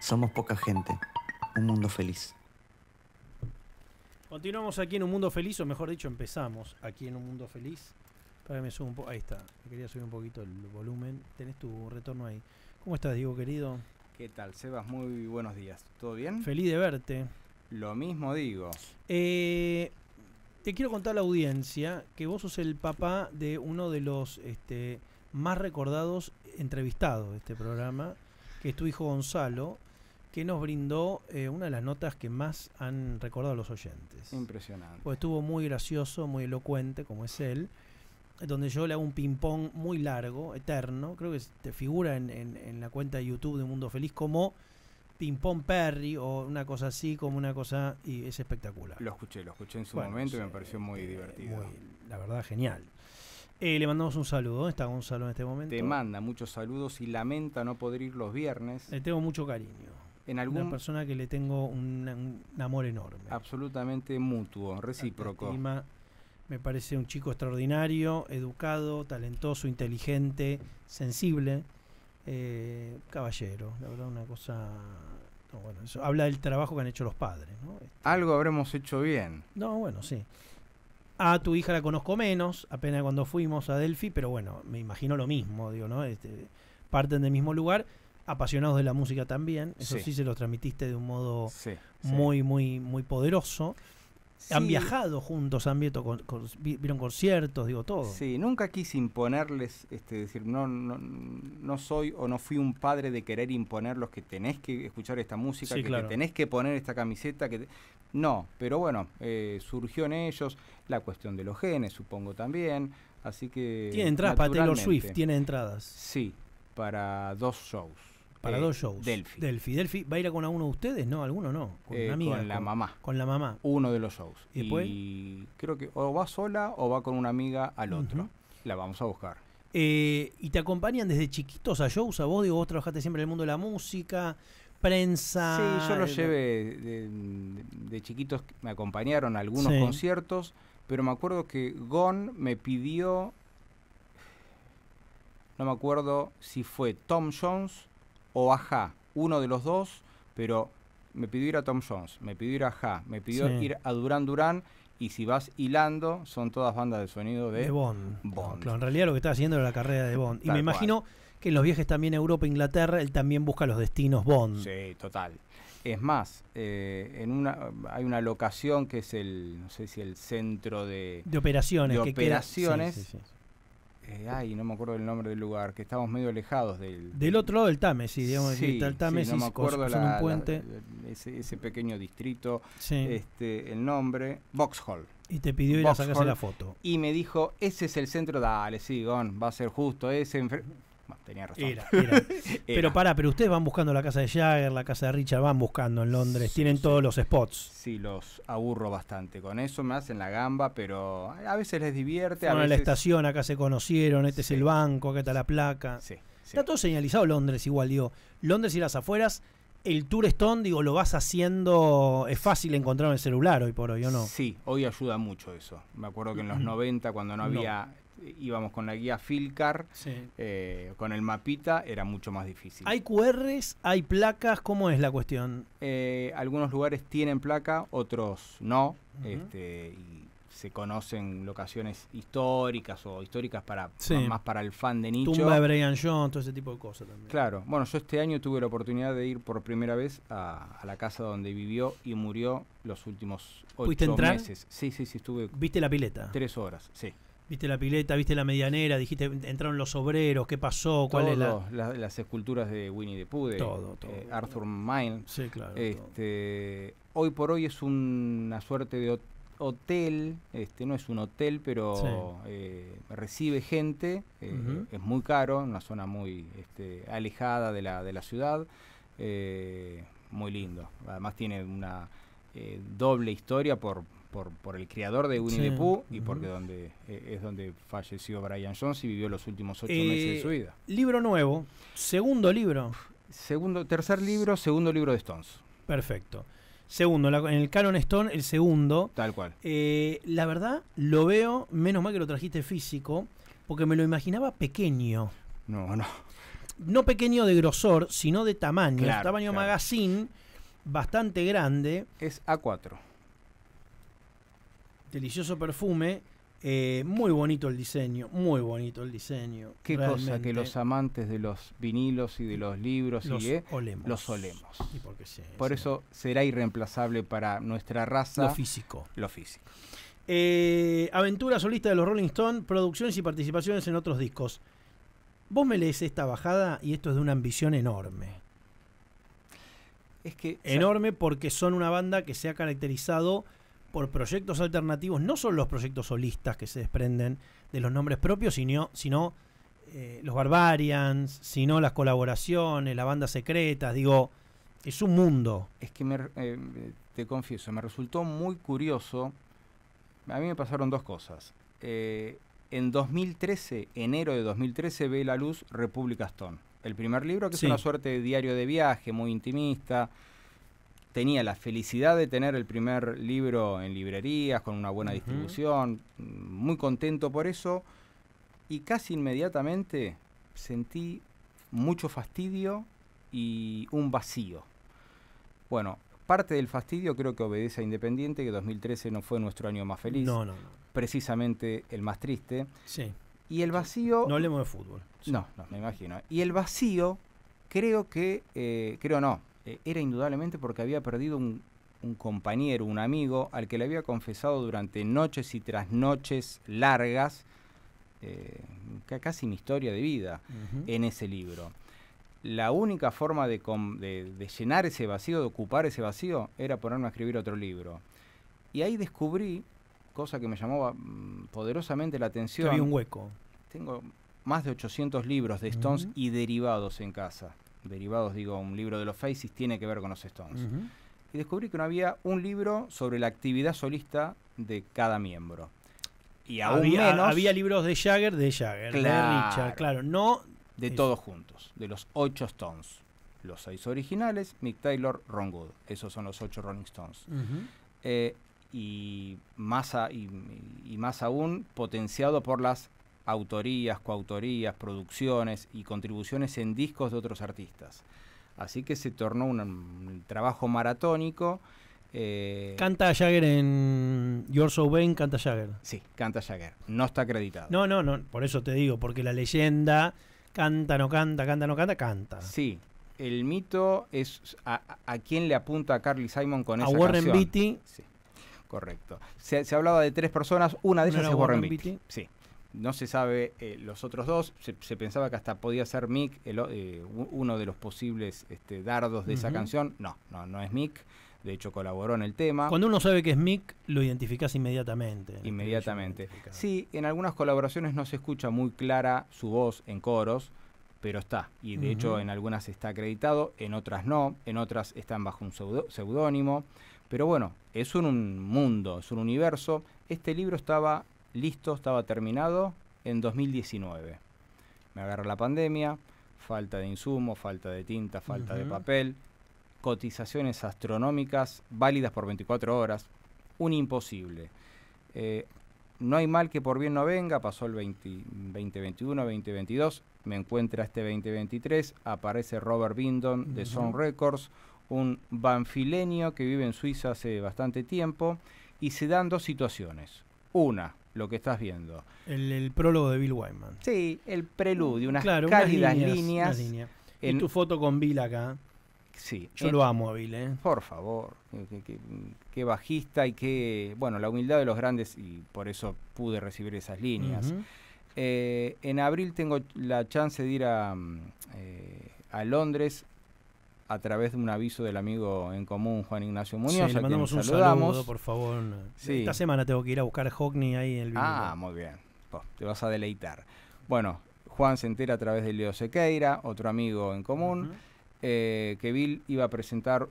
Somos poca gente. Un mundo feliz. Continuamos aquí en un mundo feliz, o mejor dicho, empezamos aquí en un mundo feliz. Para un Ahí está. Quería subir un poquito el volumen. Tenés tu retorno ahí. ¿Cómo estás, Diego querido? ¿Qué tal, Sebas? Muy buenos días. ¿Todo bien? Feliz de verte. Lo mismo digo. Eh, te quiero contar a la audiencia que vos sos el papá de uno de los este, más recordados entrevistados de este programa, que es tu hijo Gonzalo, que nos brindó eh, una de las notas que más han recordado los oyentes. Impresionante. Pues estuvo muy gracioso, muy elocuente, como es él, donde yo le hago un ping-pong muy largo, eterno. Creo que te figura en, la cuenta de YouTube de Mundo Feliz como ping-pong Perry o una cosa así, como una cosa, y es espectacular. Lo escuché, lo escuché en su momento y me pareció muy este, divertido. la verdad, genial. Eh, le mandamos un saludo. ¿Dónde está Gonzalo en este momento? Te manda muchos saludos y lamenta no poder ir los viernes. Le tengo mucho cariño en Una persona que le tengo un, amor enorme. Absolutamente mutuo, recíproco. me parece un chico extraordinario, educado, talentoso, inteligente, sensible, eh, caballero. La verdad, una cosa habla del trabajo que han hecho los padres. Este, Algo habremos hecho bien. No, bueno, sí. A tu hija la conozco menos, apenas cuando fuimos a Delphi, pero bueno, me imagino lo mismo, digo, ¿no? Este, parten del mismo lugar apasionados de la música también, eso sí, se los transmitiste de un modo muy, muy, muy poderoso. Han viajado juntos, han visto, vieron conciertos, digo todo. Sí, nunca quise imponerles, este, decir, no, no, no soy o no fui un padre de querer imponer los que tenés que escuchar esta música, que, tenés que poner esta camiseta. que No, pero bueno, eh, surgió en ellos la cuestión de los genes, supongo también. Así que. Tiene entradas para Taylor Swift, tiene entradas. Sí, para dos shows. Para eh, dos shows. Delphi. Delphi. ¿Va a ir con alguno de ustedes? No, alguno no. Con eh, Con la mamá. Con la mamá. Uno de los shows. Y, después? creo que o va sola o va con una amiga al otro. La vamos a buscar. Eh, ¿Y te acompañan desde chiquitos a shows? ¿A vos? Digo, vos trabajaste siempre en el mundo de la música, prensa. Sí, yo los llevé de, chiquitos, me acompañaron a algunos conciertos, pero me acuerdo que Gon me pidió. No me acuerdo si fue Tom Jones o a uno de los dos, pero me pidió ir a Tom Jones, me pidió ir a Ja, me pidió ir a Durán Durán y si vas hilando, son todas bandas de sonido de, de Bond. en realidad lo que está haciendo es la carrera de Bond. y me imagino que en los viajes también a Europa e Inglaterra, él también busca los destinos Bond. Sí, total. Es más, eh, en una, hay una locación que es el, no sé si el centro de, de operaciones. operaciones. Eh, ay, no me acuerdo el nombre del lugar, que estábamos medio alejados del... Del otro lado del Támesis, digamos, sí, está el Támesis, no me acuerdo la, puente. ese, pequeño distrito, este, el nombre, Vauxhall. Y te pidió ir a sacarse la foto. Y me dijo, ese es el centro, dale, sí, Gon, va a ser justo, ese tenía razón. Pero para, pero ustedes van buscando la casa de Jagger, la casa de Richard, van buscando en Londres, tienen todos los spots. Sí, los aburro bastante. Con eso me hacen la gamba, pero a veces les divierte. Bueno, a la estación, acá se conocieron, este es el banco, acá está la placa. Está todo señalizado Londres igual, digo. Londres y las afueras el Tour estón, digo, lo vas haciendo, es fácil encontrar en el celular hoy por hoy, ¿o no? Sí, hoy ayuda mucho eso. Me acuerdo que en los 90, cuando no había íbamos con la guía Filcar, eh, con el mapita, era mucho más difícil. ¿Hay QRs? ¿Hay placas? ¿Cómo es la cuestión? Eh, algunos lugares tienen placa, otros no. este, se conocen locaciones históricas o históricas para más para el fan de nicho. Tumba de Brian Jones, todo ese tipo de cosas también. Claro, bueno, yo este año tuve la oportunidad de ir por primera vez a, la casa donde vivió y murió los últimos ocho ¿Fuiste entrar? meses. Sí, sí, sí, estuve. ¿Viste la pileta? Tres horas, sí. Viste la pileta, viste la medianera, dijiste, entraron los obreros, ¿qué pasó? ¿Cuál las esculturas de Winnie the Pooh, eh, Arthur Mine. Este, hoy por hoy es una suerte de hotel, este, no es un hotel, pero eh, recibe gente, eh, es muy caro, una zona muy este, alejada de la, de la ciudad, muy lindo. Además tiene una doble historia por por, el creador de Winnie Pooh y porque donde, eh, es donde falleció Brian Jones y vivió los últimos ocho eh, meses de su vida. Libro nuevo, segundo libro. Segundo, tercer libro, segundo libro de Stones. Perfecto. Segundo, en el Canon Stone, el segundo. Tal cual. Eh, la verdad, lo veo, menos mal que lo trajiste físico, porque me lo imaginaba pequeño. No, no. No pequeño de grosor, sino de tamaño. tamaño magazine, bastante grande. Es A4 delicioso perfume. Eh, muy bonito el diseño, muy bonito el diseño. Qué cosa que los amantes de los vinilos y de los libros los y, olemos. los olemos. Por eso será irreemplazable para nuestra raza. Lo físico. Lo físico. Eh, aventura solista de los Rolling Stones, producciones y participaciones en otros discos. Vos me lees esta bajada y esto es de una ambición enorme. Es que. Enorme porque son una banda que se ha caracterizado por proyectos alternativos, no son los proyectos solistas que se desprenden de los nombres propios, sino, sino eh, los Barbarians, sino las colaboraciones, la banda secreta, digo, es un mundo. Es que me, eh, te confieso, me resultó muy curioso, a mí me pasaron dos cosas. Eh, en 2013, enero de 2013, ve la luz República Stone, el primer libro, que es una suerte de diario de viaje, muy intimista, tenía la felicidad de tener el primer libro en librerías, con una buena distribución, muy contento por eso, y casi inmediatamente sentí mucho fastidio y un vacío. Bueno, parte del fastidio creo que obedece a Independiente, que 2013 no fue nuestro año más feliz, no, no, precisamente el más triste. Sí. Y el vacío... No hablemos de fútbol. No, no, me imagino. Y el vacío, creo que, eh, creo no, eh, era indudablemente porque había perdido un, compañero, un amigo, al que le había confesado durante noches y tras noches largas, eh, casi mi historia de vida en ese libro. La única forma de, llenar ese vacío, de ocupar ese vacío, era ponerme a escribir otro libro. Y ahí descubrí, cosa que me llamaba mm, poderosamente la atención. un hueco. Tengo más de 800 libros de Stones y derivados en casa derivados, digo, un libro de los Faces, tiene que ver con los Stones. Y descubrí que no había un libro sobre la actividad solista de cada miembro. Y aún había, menos, había libros de Jagger, de Jagger, claro, de claro, no... De todos juntos, de los ocho Stones. Los seis originales, Mick Taylor, Ron Good. Esos son los ocho Rolling Stones. Eh, y, más y más aún potenciado por las autorías, coautorías, producciones y contribuciones en discos de otros artistas. Así que se tornó un, trabajo maratónico. Eh, canta Jagger en Your So canta Jagger. Sí, canta Jagger. No está acreditado. No, no, no, por eso te digo, porque la leyenda canta, no canta, canta, no canta, canta. Sí, el mito es a, a quién le apunta a Carly Simon con a Warren Beatty. correcto. Se, hablaba de tres personas, una de ellas es Warren, Beatty. Sí. No se sabe eh, los otros dos. Se, pensaba que hasta podía ser Mick eh, uno de los posibles este, dardos de esa canción. No, no, no es Mick. De hecho, colaboró en el tema. Cuando uno sabe que es Mick, lo identificas inmediatamente. Inmediatamente. Sí, en algunas colaboraciones no se escucha muy clara su voz en coros, pero está. Y de hecho, en algunas está acreditado, en otras no, en otras están bajo un seudónimo. Pero bueno, es un, mundo, es un universo. Este libro estaba listo, estaba terminado en 2019. Me agarra la pandemia, falta de insumo, falta de tinta, falta de papel, cotizaciones astronómicas válidas por 24 horas, un imposible. Eh, no hay mal que por bien no venga, pasó el 2021, 2022, me encuentra este 2023, aparece Robert Bindon de Sound Records, un banfilenio que vive en Suiza hace bastante tiempo, y se dan dos situaciones. Una, lo que estás viendo. El, prólogo de Bill Wyman. Sí, el preludio, unas cálidas líneas. En, y tu foto con Bill acá. Sí. Yo lo amo a Bill, ¿eh? Por favor. Qué, bajista y qué. Bueno, la humildad de los grandes, y por eso pude recibir esas líneas. Eh, en abril tengo la chance de ir a, mm, eh, a Londres a través de un aviso del amigo en común Juan Ignacio Muñoz. le mandamos un saludo, por favor. Esta semana tengo que ir a buscar Hockney ahí en el Ah, muy bien. te vas a deleitar. Bueno, Juan se entera a través de Leo Sequeira, otro amigo en común, eh, que Bill iba a presentar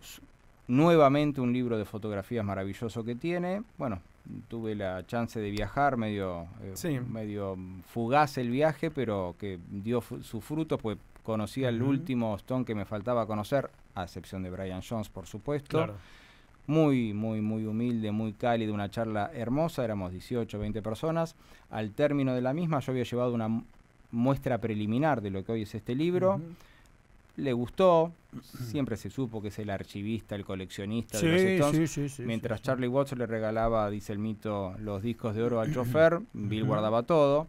nuevamente un libro de fotografías maravilloso que tiene. Bueno, tuve la chance de viajar, medio, eh, medio fugaz el viaje, pero que dio su fruto... pues conocía al último Stone que me faltaba conocer, a excepción de Brian Jones, por supuesto. Muy, muy, muy humilde, muy cálido, una charla hermosa, éramos 18, 20 personas. Al término de la misma yo había llevado una muestra preliminar de lo que hoy es este libro. Le gustó, siempre se supo que es el archivista, el coleccionista de los Stones. Mientras Charlie Watts le regalaba, dice el mito, los discos de oro al chofer, Bill guardaba todo.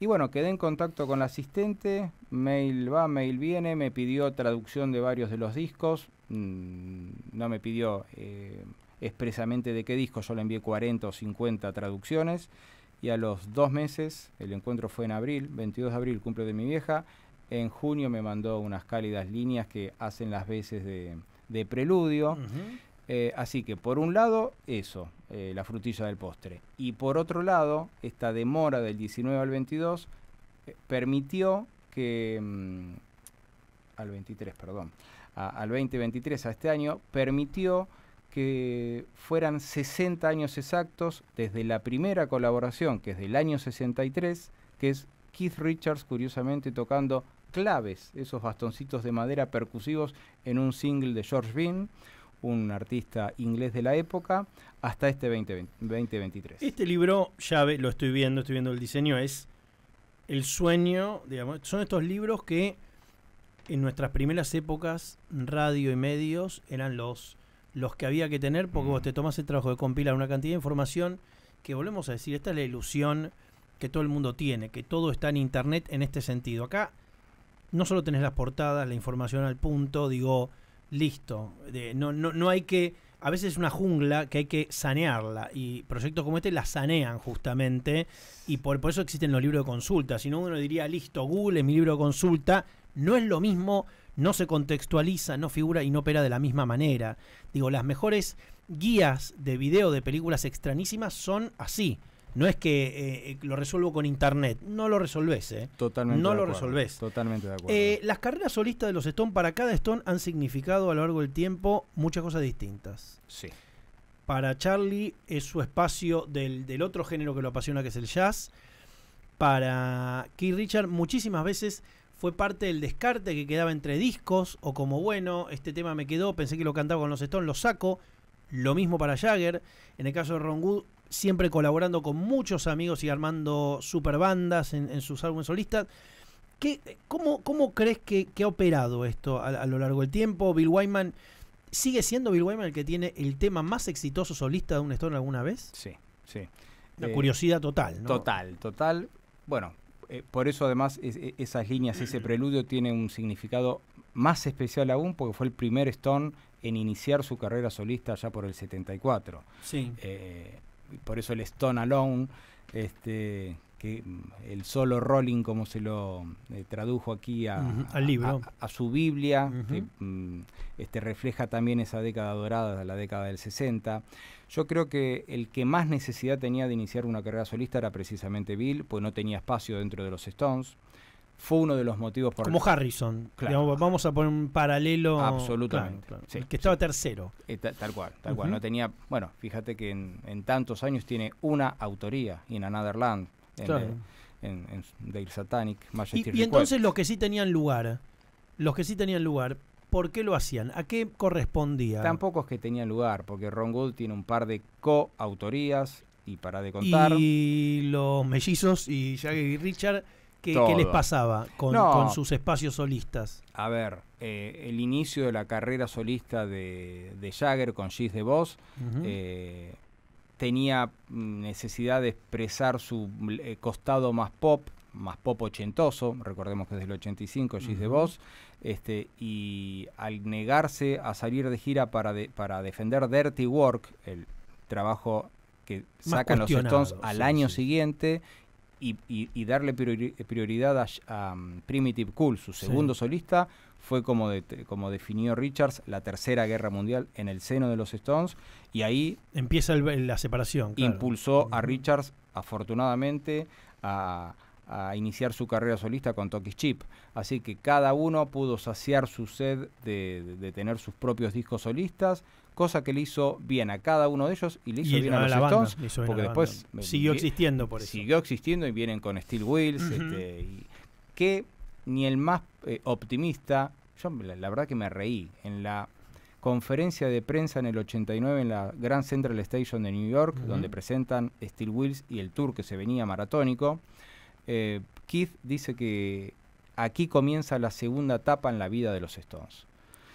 Y bueno, quedé en contacto con la asistente, mail va, mail viene, me pidió traducción de varios de los discos, mm, no me pidió eh, expresamente de qué disco, yo le envié 40 o 50 traducciones y a los dos meses, el encuentro fue en abril, 22 de abril, cumple de mi vieja, en junio me mandó unas cálidas líneas que hacen las veces de, preludio. Eh, así que por un lado eso, eh, la frutilla del postre. Y por otro lado, esta demora del 19 al 22 eh, permitió que... Mm, al 23, perdón. al 2023, a este año, permitió que fueran 60 años exactos desde la primera colaboración, que es del año 63, que es Keith Richards, curiosamente, tocando claves, esos bastoncitos de madera percusivos en un single de George Bean un artista inglés de la época, hasta este 2023. Este libro, ya lo estoy viendo, estoy viendo el diseño, es el sueño, digamos, son estos libros que en nuestras primeras épocas, radio y medios, eran los, los que había que tener, porque vos mm. te tomás el trabajo de compilar una cantidad de información que volvemos a decir, esta es la ilusión que todo el mundo tiene, que todo está en internet en este sentido. Acá no solo tenés las portadas, la información al punto, digo, listo. De, no, no, no hay que. A veces es una jungla que hay que sanearla y proyectos como este la sanean justamente y por, eso existen los libros de consulta. Si no, uno diría, listo, Google mi libro de consulta. No es lo mismo, no se contextualiza, no figura y no opera de la misma manera. Digo, las mejores guías de video de películas extrañísimas son así. No es que eh, eh, lo resuelvo con internet, no lo resolvés. Eh. Totalmente. No lo resolvés. Totalmente de acuerdo. Eh, las carreras solistas de los Stone para cada Stone han significado a lo largo del tiempo muchas cosas distintas. Sí. Para Charlie es su espacio del, del otro género que lo apasiona, que es el jazz. Para Keith Richard muchísimas veces fue parte del descarte que quedaba entre discos o como bueno, este tema me quedó, pensé que lo cantaba con los Stones, lo saco. Lo mismo para Jagger. En el caso de Ron Wood siempre colaborando con muchos amigos y armando superbandas en, en sus álbumes solistas. ¿Qué, cómo, cómo, crees que, ha operado esto a, lo largo del tiempo? Bill Wyman, ¿sigue siendo Bill Wyman el que tiene el tema más exitoso solista de un Stone alguna vez? Sí, sí. La eh, curiosidad total, ¿no? Total, total. Bueno, eh, por eso además e, esas líneas, ese preludio tiene un significado más especial aún porque fue el primer Stone en iniciar su carrera solista ya por el 74. Sí. Eh, por eso el Stone Alone, este, que el solo Rolling, como se lo eh, tradujo aquí a, su Biblia, mm, este, refleja también esa década dorada, la década del 60. Yo creo que el que más necesidad tenía de iniciar una carrera solista era precisamente Bill, pues no tenía espacio dentro de los Stones fue uno de los motivos por Como Harrison. vamos a poner un paralelo. Absolutamente. que estaba tercero. Eh, tal cual, tal cual. No tenía. Bueno, fíjate que en, tantos años tiene una autoría, In Another Land, en, eh, en, en Dale Satanic, Majesty Y, entonces los que sí tenían lugar, los que sí tenían lugar, ¿por qué lo hacían? ¿A qué correspondía? Tampoco es que tenían lugar, porque Ron Good tiene un par de coautorías y para de contar. Y los mellizos y Jagger y Richard ¿Qué, les pasaba con, sus espacios solistas? A ver, eh, el inicio de la carrera solista de, Jagger con Gis de Voz tenía necesidad de expresar su eh, costado más pop, más pop ochentoso, recordemos que es el 85 Gis de Voz, este, y al negarse a salir de gira para, para defender Dirty Work, el trabajo que sacan los Stones al año siguiente y, darle prioridad a, mm, Primitive Cool, su segundo solista, fue como, como definió Richards la tercera guerra mundial en el seno de los Stones y ahí empieza la separación. Impulsó a Richards afortunadamente a, iniciar su carrera solista con Tokis Chip. Así que cada uno pudo saciar su sed de tener sus propios discos solistas cosa que le hizo bien a cada uno de ellos y le hizo bien a, los Stones, porque después siguió existiendo por eso. Siguió existiendo y vienen con Steel Wheels, este, que ni el más eh, optimista, yo la, verdad que me reí en la conferencia de prensa en el 89 en la Grand Central Station de New York, donde presentan Steel Wheels y el tour que se venía maratónico. Eh, Keith dice que aquí comienza la segunda etapa en la vida de los Stones.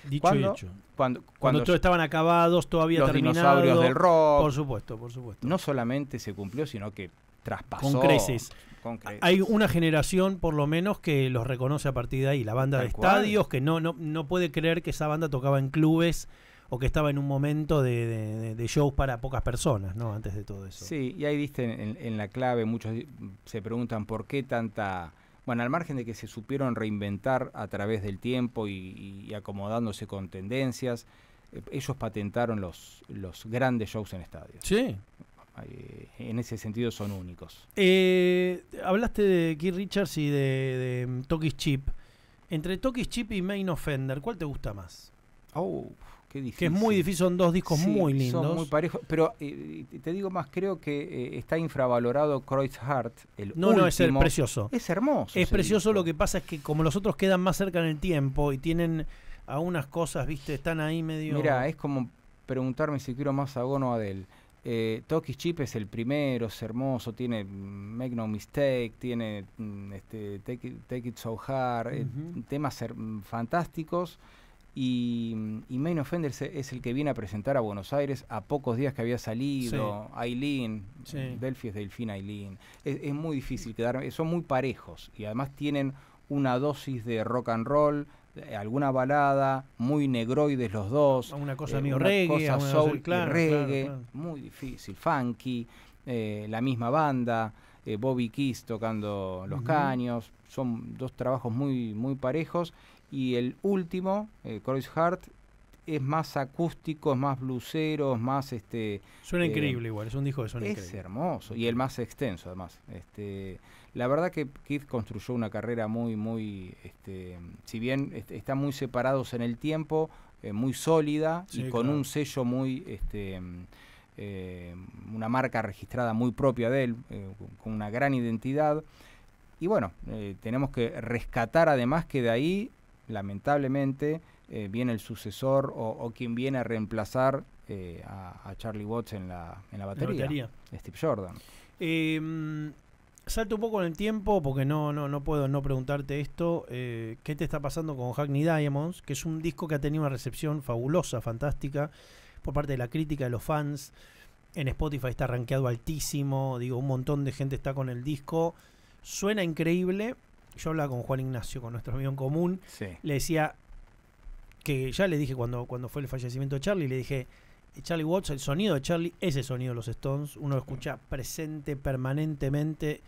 Dicho cuando, y hecho. Cuando, cuando, estaban acabados, todavía los dinosaurios del rock. Por supuesto, por supuesto. No solamente se cumplió, sino que traspasó. Con creces. Hay una generación, por lo menos, que los reconoce a partir de ahí. La banda de estadios, que no, no, no puede creer que esa banda tocaba en clubes o que estaba en un momento de, shows para pocas personas, ¿no? Antes de todo eso. Sí, y ahí viste en, la clave, muchos se preguntan por qué tanta bueno, al margen de que se supieron reinventar a través del tiempo y, acomodándose con tendencias, eh, ellos patentaron los, los grandes shows en estadios. Sí. Eh, en ese sentido son únicos. Eh, hablaste de Keith Richards y de, de mm, Tokis Chip. Entre Tokis Chip y Main Offender, ¿cuál te gusta más? Oh, que es muy difícil, son dos discos muy lindos. Son muy parejos, pero eh, te digo más, creo que eh, está infravalorado Kreuz Heart, El no, último. no, es precioso. Es hermoso. Es precioso, lo que pasa es que como los otros quedan más cerca en el tiempo y tienen a unas cosas, viste, están ahí medio... Mira, es como preguntarme si quiero más a Gono Adel a Eh, Toki Chip es el primero, es hermoso, tiene mm, Make No Mistake, tiene mm, este, take, it, So Hard, eh, temas mm, fantásticos. Y, y, Main es el que viene a presentar a Buenos Aires a pocos días que había salido, Aileen, sí. Delphi es Delfín Aileen. Es, muy difícil quedarme, son muy parejos y además tienen una dosis de rock and roll, eh, alguna balada, muy negroides los dos. Una cosa eh, reggae. soul, reggae, muy difícil, funky, eh, la misma banda. Bobby Kiss tocando los caños, son dos trabajos muy, muy parejos y el último, eh, Hart Heart, es más acústico, es más blusero, es más este. Suena eh, increíble igual, es un disco que suena es increíble. Es hermoso y el más extenso además. Este, la verdad que Keith construyó una carrera muy, muy, este, si bien están muy separados en el tiempo, eh, muy sólida y con un sello muy, este, eh, una marca registrada muy propia de él, con una gran identidad. Y bueno, tenemos que rescatar además que de ahí lamentablemente, eh, viene el sucesor o, quien viene a reemplazar eh, a, Charlie Watts en la, en la batería, Steve Jordan. Em, salto un poco en el tiempo porque no, no, no puedo no preguntarte esto. Eh, ¿Qué te está pasando con Hackney Diamonds? Que es un disco que ha tenido una recepción fabulosa, fantástica, por parte de la crítica, de los fans. En Spotify está rankeado altísimo, digo, un montón de gente está con el disco. Suena increíble, yo hablaba con Juan Ignacio, con nuestro amigo en común, le decía que ya le dije cuando, cuando fue el fallecimiento de Charlie, le dije, eh, Charlie Watts, el sonido de Charlie ese sonido de los Stones, uno lo escucha presente permanentemente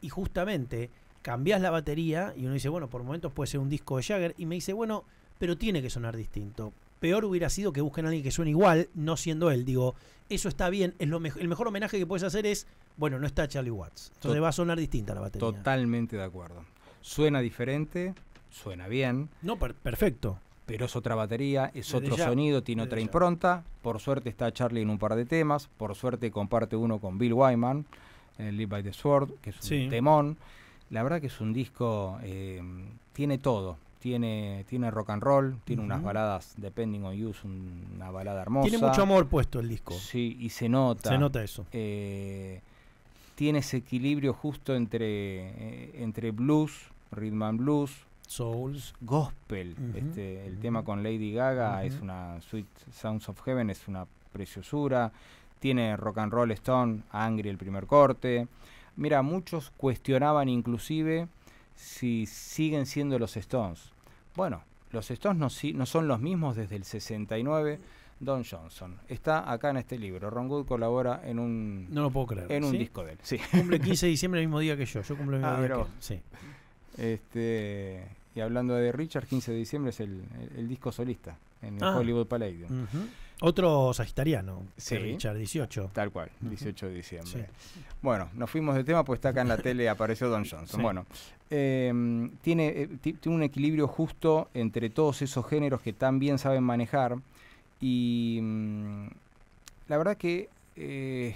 y justamente cambias la batería y uno dice, bueno, por momentos puede ser un disco de Jagger y me dice, bueno, pero tiene que sonar distinto. Peor hubiera sido que busquen a alguien que suene igual, no siendo él. Digo, eso está bien, es lo el mejor homenaje que puedes hacer es, bueno, no está Charlie Watts. Entonces va a sonar distinta la batería. Totalmente de acuerdo. Suena diferente, suena bien. No, perfecto. Pero es otra batería, es otro sonido, tiene otra impronta. Por suerte está Charlie en un par de temas. Por suerte comparte uno con Bill Wyman, el Live by the Sword, que es un temón. La verdad que es un disco, eh, tiene todo. Tiene, tiene rock and roll, tiene unas baladas, Depending on You, una balada hermosa. Tiene mucho amor puesto el disco. Sí, y se nota. Se nota eso. Eh, tiene ese equilibrio justo entre, eh, entre blues, rhythm and blues, souls, gospel. este, el tema con Lady Gaga es una Sweet Sounds of Heaven, es una preciosura. Tiene rock and roll Stone, Angry el primer corte. Mira, muchos cuestionaban inclusive si siguen siendo los Stones. Bueno, los Stones no, si, no son los mismos desde el 69. Don Johnson. Está acá en este libro. Ron Good colabora en un. No lo puedo creer. En un disco de él. Cumple 15 de diciembre el mismo día que yo. Yo cumplo el mismo ah, día Sí. Este, y hablando de Richard, 15 de diciembre es el, disco solista en el ah. Hollywood Palladium. Otro sagitariano, Richard, 18. Tal cual, 18 de diciembre. Bueno, nos fuimos de tema, pues está acá en la tele, apareció Don Johnson. Bueno, em, eh, tiene, un equilibrio justo entre todos esos géneros que tan bien saben manejar. Y mm, la verdad que eh,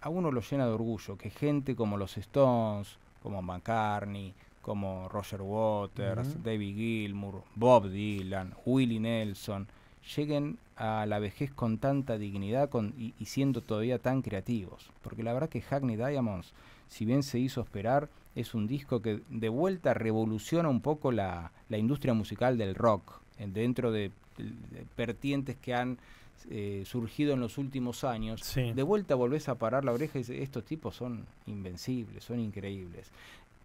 a uno lo llena de orgullo que gente como los Stones, como McCartney, como Roger Waters, David Gilmour, Bob Dylan, Willie Nelson, lleguen a la vejez con tanta dignidad con, y, siendo todavía tan creativos. Porque la verdad que Hackney Diamonds, si bien se hizo esperar, es un disco que de vuelta revoluciona un poco la, industria musical del rock, dentro de, vertientes que han eh, surgido en los últimos años, de vuelta volvés a parar la oreja y estos tipos son invencibles, son increíbles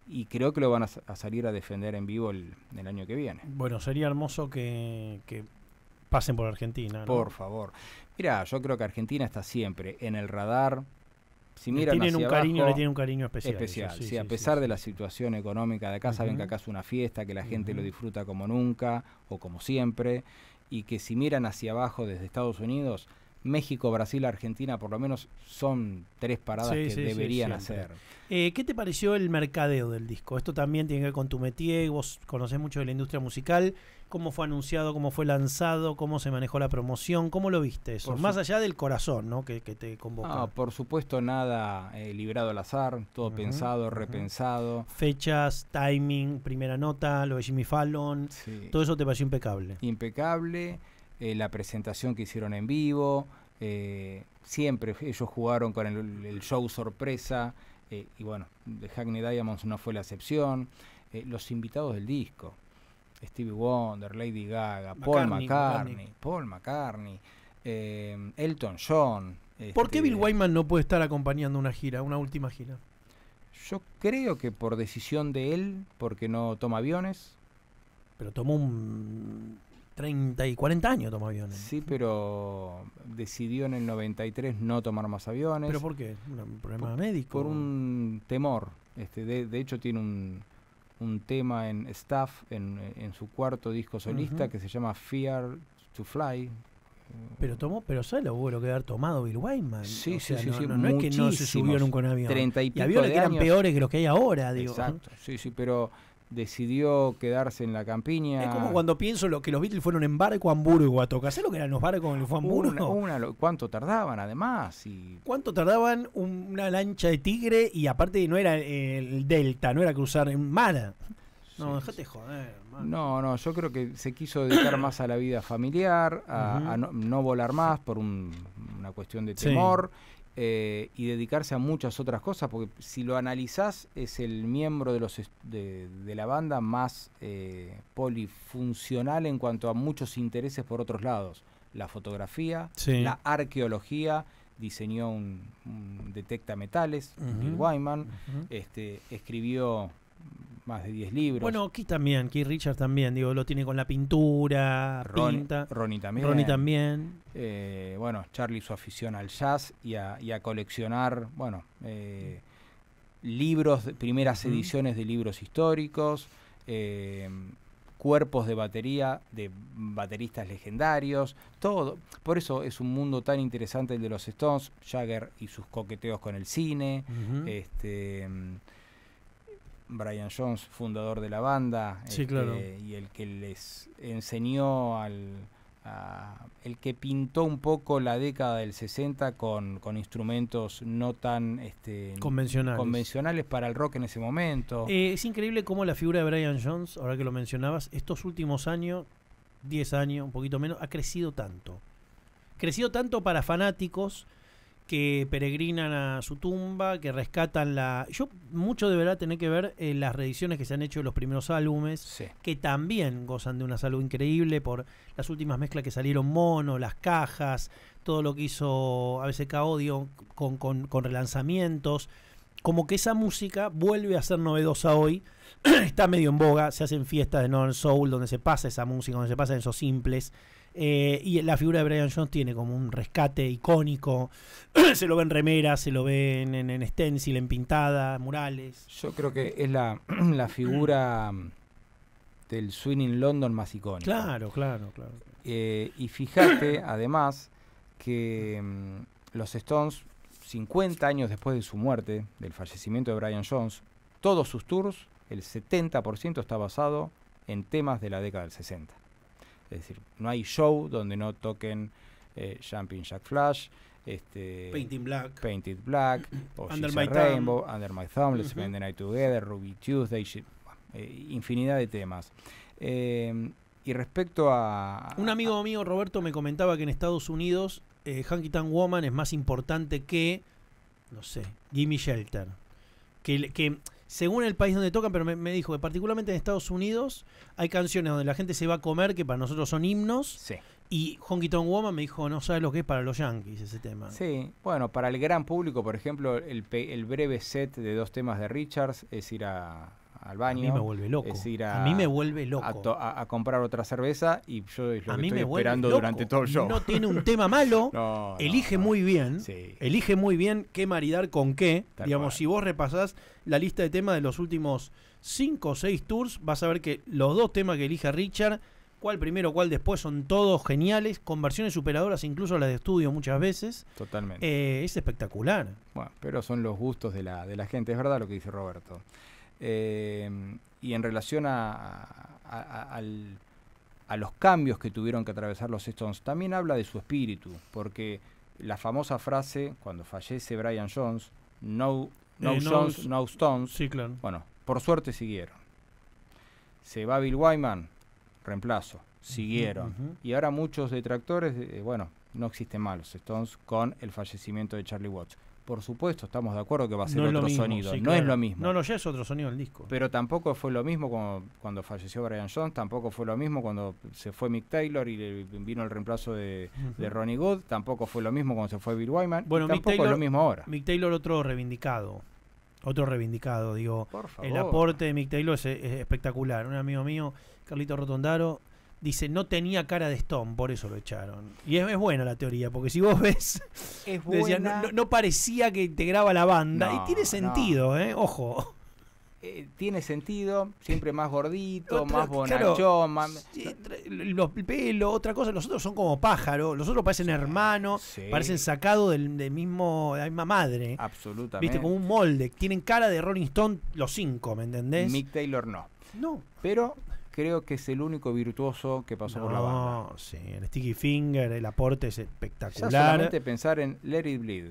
y creo que lo van a, salir a defender en vivo el, año que viene. Bueno, sería hermoso que, pasen por Argentina. Por favor. Mira, yo creo que Argentina está siempre en el radar. Si eh, miran tienen un cariño, le tienen un cariño especial. Especial, a pesar de la situación económica de acá, saben que acá es una fiesta, que la gente lo disfruta como nunca o como siempre, y que si miran hacia abajo desde Estados Unidos, México, Brasil, Argentina, por lo menos son tres paradas que deberían hacer. Eh, ¿Qué te pareció el mercadeo del disco? Esto también tiene que ver con tu metier vos conocés mucho de la industria musical, cómo fue anunciado, cómo fue lanzado, cómo se manejó la promoción, cómo lo viste eso, más allá del corazón ¿no? que, te convocó. Ah, por supuesto, nada eh, librado al azar, todo pensado, repensado. Fechas, timing, primera nota, lo de Jimmy Fallon, todo eso te pareció impecable. Impecable. Eh, la presentación que hicieron en vivo, eh, siempre ellos jugaron con el, show sorpresa, eh, y bueno, The Hackney Diamonds no fue la excepción, los invitados del disco, Stevie Wonder, Lady Gaga, Paul McCartney, Paul McCartney, Elton John. Este ¿Por qué Bill Wyman no puede estar acompañando una gira, una última gira? Yo creo que por decisión de él, porque no toma aviones. Pero tomó un 30 y 40 años tomó aviones. Sí, pero decidió en el 93 no tomar más aviones. ¿Pero por qué? ¿Un problema médico? Por un temor. Este, de, de hecho, tiene un, un tema en Staff, en, en su cuarto disco solista, que se llama Fear to Fly. Pero tomó, pero solo lo bueno que haber tomado Bill Weinman. Sí, sí, sí, no, es que no se subió nunca un avión. 30 y, y aviones que eran peores que los que hay ahora, digo. Exacto, sí, sí, pero decidió quedarse en la campiña. Es como cuando pienso lo que los Beatles fueron en barco a Hamburgo a tocar. lo que eran los barcos en Hamburgo? ¿Cuánto tardaban además? Y... ¿Cuánto tardaban una lancha de tigre? Y aparte no era el delta, no era cruzar en mar. No, dejate joder. No, no, yo creo que se quiso dedicar más a la vida familiar, a, no, volar más por una cuestión de temor eh, y dedicarse a muchas otras cosas, porque si lo analizás es el miembro de, los de, la banda más eh, polifuncional en cuanto a muchos intereses por otros lados. La fotografía, la arqueología, diseñó un, detecta metales, Bill Wyman, este, escribió más de 10 libros. Bueno, Keith también, Keith Richards también, digo, lo tiene con la pintura, pinta. Ronnie también. Ronnie también. Eh, bueno, Charlie su afición al jazz y a, coleccionar, bueno, eh, libros, primeras ediciones de libros históricos, eh, cuerpos de batería de bateristas legendarios, todo. Por eso es un mundo tan interesante el de los Stones, Jagger y sus coqueteos con el cine, este Brian Jones, fundador de la banda, este, y el que les enseñó al, el que pintó un poco la década del 60 con, instrumentos no tan este, convencionales. convencionales. para el rock en ese momento. Eh, es increíble cómo la figura de Brian Jones, ahora que lo mencionabas, estos últimos años, 10 años, un poquito menos, ha crecido tanto. Crecido tanto para fanáticos, que peregrinan a su tumba, que rescatan la... Yo mucho de verdad tener que ver eh, las reediciones que se han hecho de los primeros álbumes, que también gozan de una salud increíble por las últimas mezclas que salieron mono, las cajas, todo lo que hizo ABCK Audio con, con, con relanzamientos. Como que esa música vuelve a ser novedosa hoy, está medio en boga, se hacen fiestas de Northern Soul donde se pasa esa música, donde se pasan esos simples. Eh, y la figura de Brian Jones tiene como un rescate icónico. se lo ven remeras, se lo ven en, stencil, en pintada, murales. Yo creo que es la, figura mm, del Swinging London más icónica. Claro, claro, claro. Eh, y fíjate, además, que mm, los Stones, 50 años después de su muerte, del fallecimiento de Brian Jones, todos sus tours, el 70% está basado en temas de la década del 60. Es decir, no hay show donde no toquen Jumping eh, Jack Flash, este, Painting Black, Painted Black, Under My Rainbow, Thumb. Under My Thumb, Let's uh the Night Together, Ruby Tuesday, eh, infinidad de temas. Eh, y respecto a... Un amigo mío, Roberto, me comentaba que en Estados Unidos eh, Hanky Tan Woman es más importante que, no sé, Gimme Shelter. Que, que según el país donde tocan, pero me, dijo que particularmente en Estados Unidos hay canciones donde la gente se va a comer, que para nosotros son himnos. Sí. Y Honky Tonk Woman me dijo, no sabes lo que es para los yankees ese tema. Sí, bueno, para el gran público, por ejemplo, el, el breve set de dos temas de Richards es ir a, al A mí me vuelve loco. Es a, mí me vuelve loco. A, comprar otra cerveza y yo es esperando durante todo el show. No tiene un tema malo, elige muy bien, elige muy bien qué maridar con qué. Digamos, si vos repasás la lista de temas de los últimos 5 o 6 tours, vas a ver que los dos temas que elige Richard, cuál primero, cuál después, son todos geniales, con versiones superadoras incluso las de estudio muchas veces. Totalmente. Eh, es espectacular. Bueno, pero son los gustos de la, de la gente, es verdad lo que dice Roberto. Em, y en relación a, los cambios que tuvieron que atravesar los Stones, también habla de su espíritu, porque la famosa frase, cuando fallece Brian Jones, no, eh, Stones, bueno, por suerte siguieron. Se va Bill Wyman, reemplazo, siguieron. Y ahora muchos detractores, eh, bueno, no existen malos Stones con el fallecimiento de Charlie Watts por supuesto, estamos de acuerdo que va a ser otro sonido. no es lo mismo. No, no, ya es otro sonido el disco. Pero tampoco fue lo mismo cuando, falleció Brian Jones, tampoco fue lo mismo cuando se fue Mick Taylor y vino el reemplazo de, Ronnie Good, tampoco fue lo mismo cuando se fue Bill Wyman. Bueno, tampoco Mick Taylor, es lo mismo ahora. Mick Taylor, otro reivindicado. Otro reivindicado, digo. Por favor. El aporte de Mick Taylor es espectacular. Un amigo mío, Carlito Rotondaro, dice, no tenía cara de Stone, por eso lo echaron. Y es, es buena la teoría, porque si vos ves, es buena. Decía, no, no, parecía que integraba la banda. y tiene sentido, eh, ojo. Eh, tiene sentido, siempre más gordito, más bonachón, claro, más... Los pelos, otra cosa, los otros son como pájaros, los otros parecen hermanos, parecen sacados del, mismo, de la misma madre. Absolutamente. Viste, como un molde, tienen cara de Rolling Stone los cinco, ¿me entendés? Mick Taylor no. No. Pero creo que es el único virtuoso que pasó por la banda. No, sí, el Sticky Finger, el aporte es espectacular. Ya solamente pensar en Let It Bleed,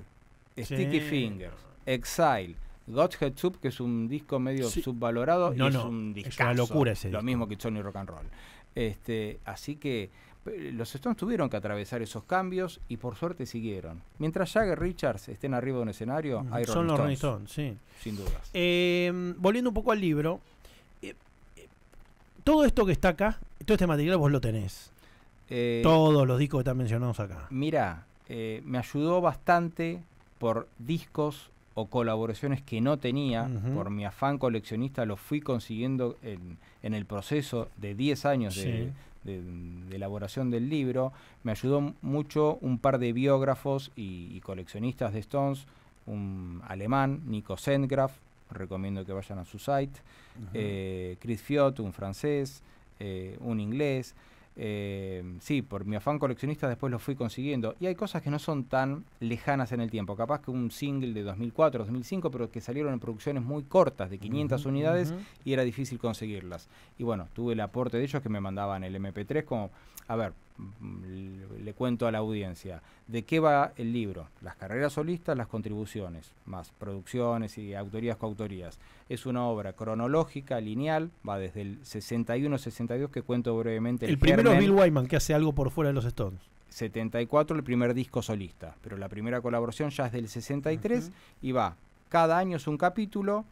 Sticky Finger, Exile, Godhead Soup, que es un disco medio subvalorado no, y no, es un locura ese Lo mismo que Johnny Rock and Roll. Este, así que eh, los Stones tuvieron que atravesar esos cambios y por suerte siguieron. Mientras Jagger Richards estén arriba de un escenario, hay Son los Stones, Stones, sí. Sin dudas. Eh, volviendo un poco al libro, todo esto que está acá, todo este material vos lo tenés. Eh, Todos los discos que están mencionados acá. Mira, eh, me ayudó bastante por discos o colaboraciones que no tenía, por mi afán coleccionista lo fui consiguiendo en, el proceso de 10 años de, elaboración del libro. Me ayudó mucho un par de biógrafos y, coleccionistas de Stones, un alemán, Nico Sendgraf, recomiendo que vayan a su site. Eh, Chris Fiot, un francés, eh, un inglés. Eh, sí, por mi afán coleccionista después lo fui consiguiendo. Y hay cosas que no son tan lejanas en el tiempo. Capaz que un single de 2004, 2005, pero que salieron en producciones muy cortas, de 500 unidades, y era difícil conseguirlas. Y bueno, tuve el aporte de ellos que me mandaban el MP3 como, a ver, le cuento a la audiencia, ¿de qué va el libro? Las carreras solistas, las contribuciones, más producciones y autorías, coautorías. Es una obra cronológica, lineal, va desde el 61-62 que cuento brevemente. El, primero es Bill Wyman, que hace algo por fuera de los Stones. 74 el primer disco solista, pero la primera colaboración ya es del 63 y va, cada año es un capítulo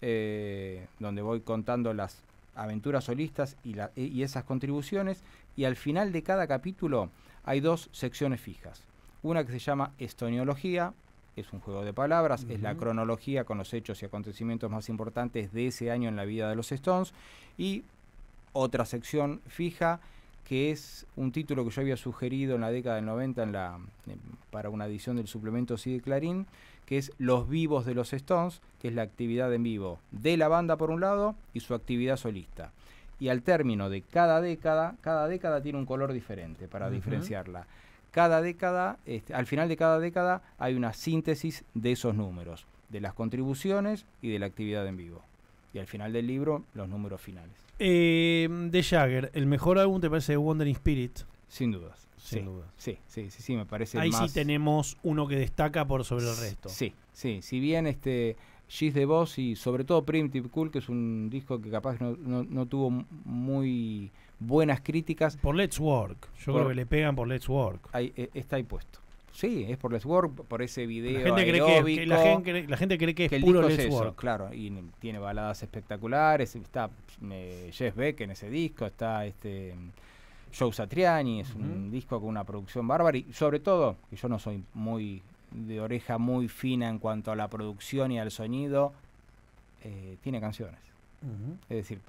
eh, donde voy contando las aventuras solistas y, y esas contribuciones y al final de cada capítulo hay dos secciones fijas. Una que se llama Estoniología, es un juego de palabras, es la cronología con los hechos y acontecimientos más importantes de ese año en la vida de los Stones, y otra sección fija que es un título que yo había sugerido en la década del 90 para una edición del suplemento C Clarín, que es Los Vivos de los Stones, que es la actividad en vivo de la banda por un lado y su actividad solista y al término de cada década, cada década tiene un color diferente para diferenciarla. Cada década, este, al final de cada década hay una síntesis de esos números, de las contribuciones y de la actividad en vivo. Y al final del libro, los números finales. Eh, de Jagger, ¿el mejor álbum te parece Wandering Spirit? Sin dudas. Sin sí, dudas. Sí, sí, sí, me parece. Ahí más... sí tenemos uno que destaca por sobre el resto. Sí, sí. Si bien este She's the Boss y sobre todo Primitive Cool, que es un disco que capaz no, tuvo muy buenas críticas. Por Let's Work. Yo creo que le pegan por Let's Work. Eh, está ahí puesto. Sí, es por Let's Work, por ese video. La gente, cree que, es puro Let's Work. Claro, y tiene baladas espectaculares. Está eh, Jeff Beck en ese disco, está este. Joe Satriani, es un disco con una producción bárbara y sobre todo, y yo no soy muy de oreja muy fina en cuanto a la producción y al sonido, eh, tiene canciones. Es decir,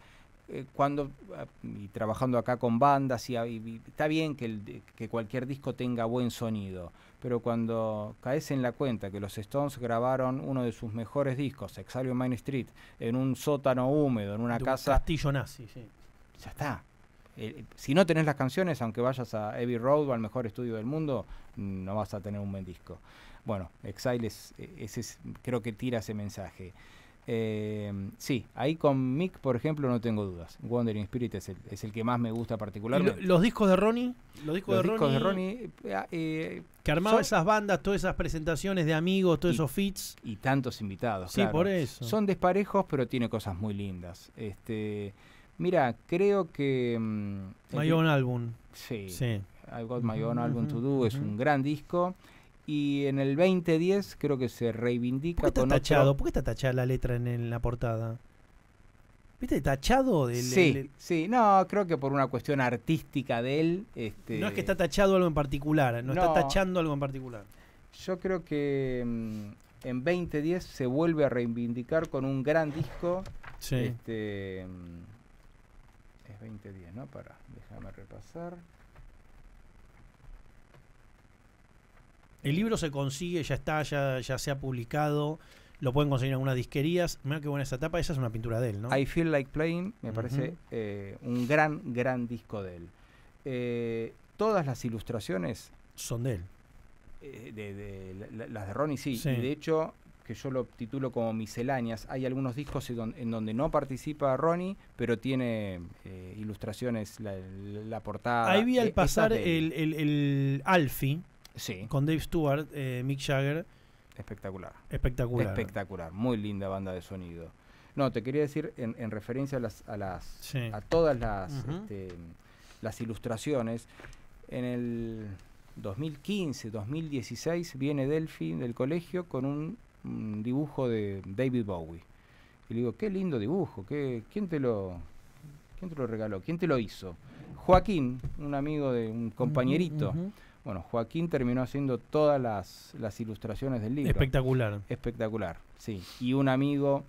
eh, cuando, ah, y trabajando acá con bandas, y, ah, está bien que, que, cualquier disco tenga buen sonido, pero cuando caes en la cuenta que los Stones grabaron uno de sus mejores discos, Exario Main Street, en un sótano húmedo, en una casa... Un castillo nazi, sí. Ya está. Eh, si no tenés las canciones, aunque vayas a Abbey Road o al mejor estudio del mundo, no vas a tener un buen disco. Bueno, Exile eh, es, creo que tira ese mensaje. Eh, sí, ahí con Mick, por ejemplo, no tengo dudas. Wandering Spirit es el, que más me gusta particularmente. ¿Los discos de Ronnie? Los discos, de, Ronnie, eh, ah, que armaba esas bandas, todas esas presentaciones de amigos, todos esos fits. Y tantos invitados. Sí, por eso. Son desparejos, pero tiene cosas muy lindas. Este, mira, creo que... Mm, my Own Album. Sí. sí. My Own Album To Do es un gran disco y en el 2010 creo que se reivindica ¿Por qué está tachado? ¿Por qué está tachada la letra en, la portada? ¿Viste? Tachado del. Sí, no, creo que por una cuestión artística de él. Este no es que está tachado algo en particular, no, está tachando algo en particular. Yo creo que mm, en 2010 se vuelve a reivindicar con un gran disco. Sí. Este, mm, es 2010, ¿no? Para, déjame repasar. El libro se consigue, ya está, ya, ya se ha publicado. Lo pueden conseguir en algunas disquerías. Mira qué buena esa tapa. Esa es una pintura de él, ¿no? I Feel Like Playing me parece eh, un gran, gran disco de él. Eh, todas las ilustraciones... Son de él. Eh, de, las de Ronnie, sí. Y de hecho, que yo lo titulo como misceláneas. Hay algunos discos en, donde no participa Ronnie, pero tiene ilustraciones, la, portada. Ahí vi al e, pasar el, el, el Alfie con Dave Stewart, eh, Mick Jagger. Espectacular. Espectacular. Espectacular. Muy linda banda de sonido. No, te quería decir en, referencia a las, a las, a todas las, este, las ilustraciones. En el 2015, 2016 viene Delphi del colegio con un, dibujo de David Bowie. Y le digo, qué lindo dibujo, qué, ¿quién, te lo, ¿quién te lo regaló? ¿Quién te lo hizo? Joaquín, un amigo de un compañerito. Bueno, Joaquín terminó haciendo todas las, las ilustraciones del libro. Espectacular. Espectacular, sí. Y un amigo,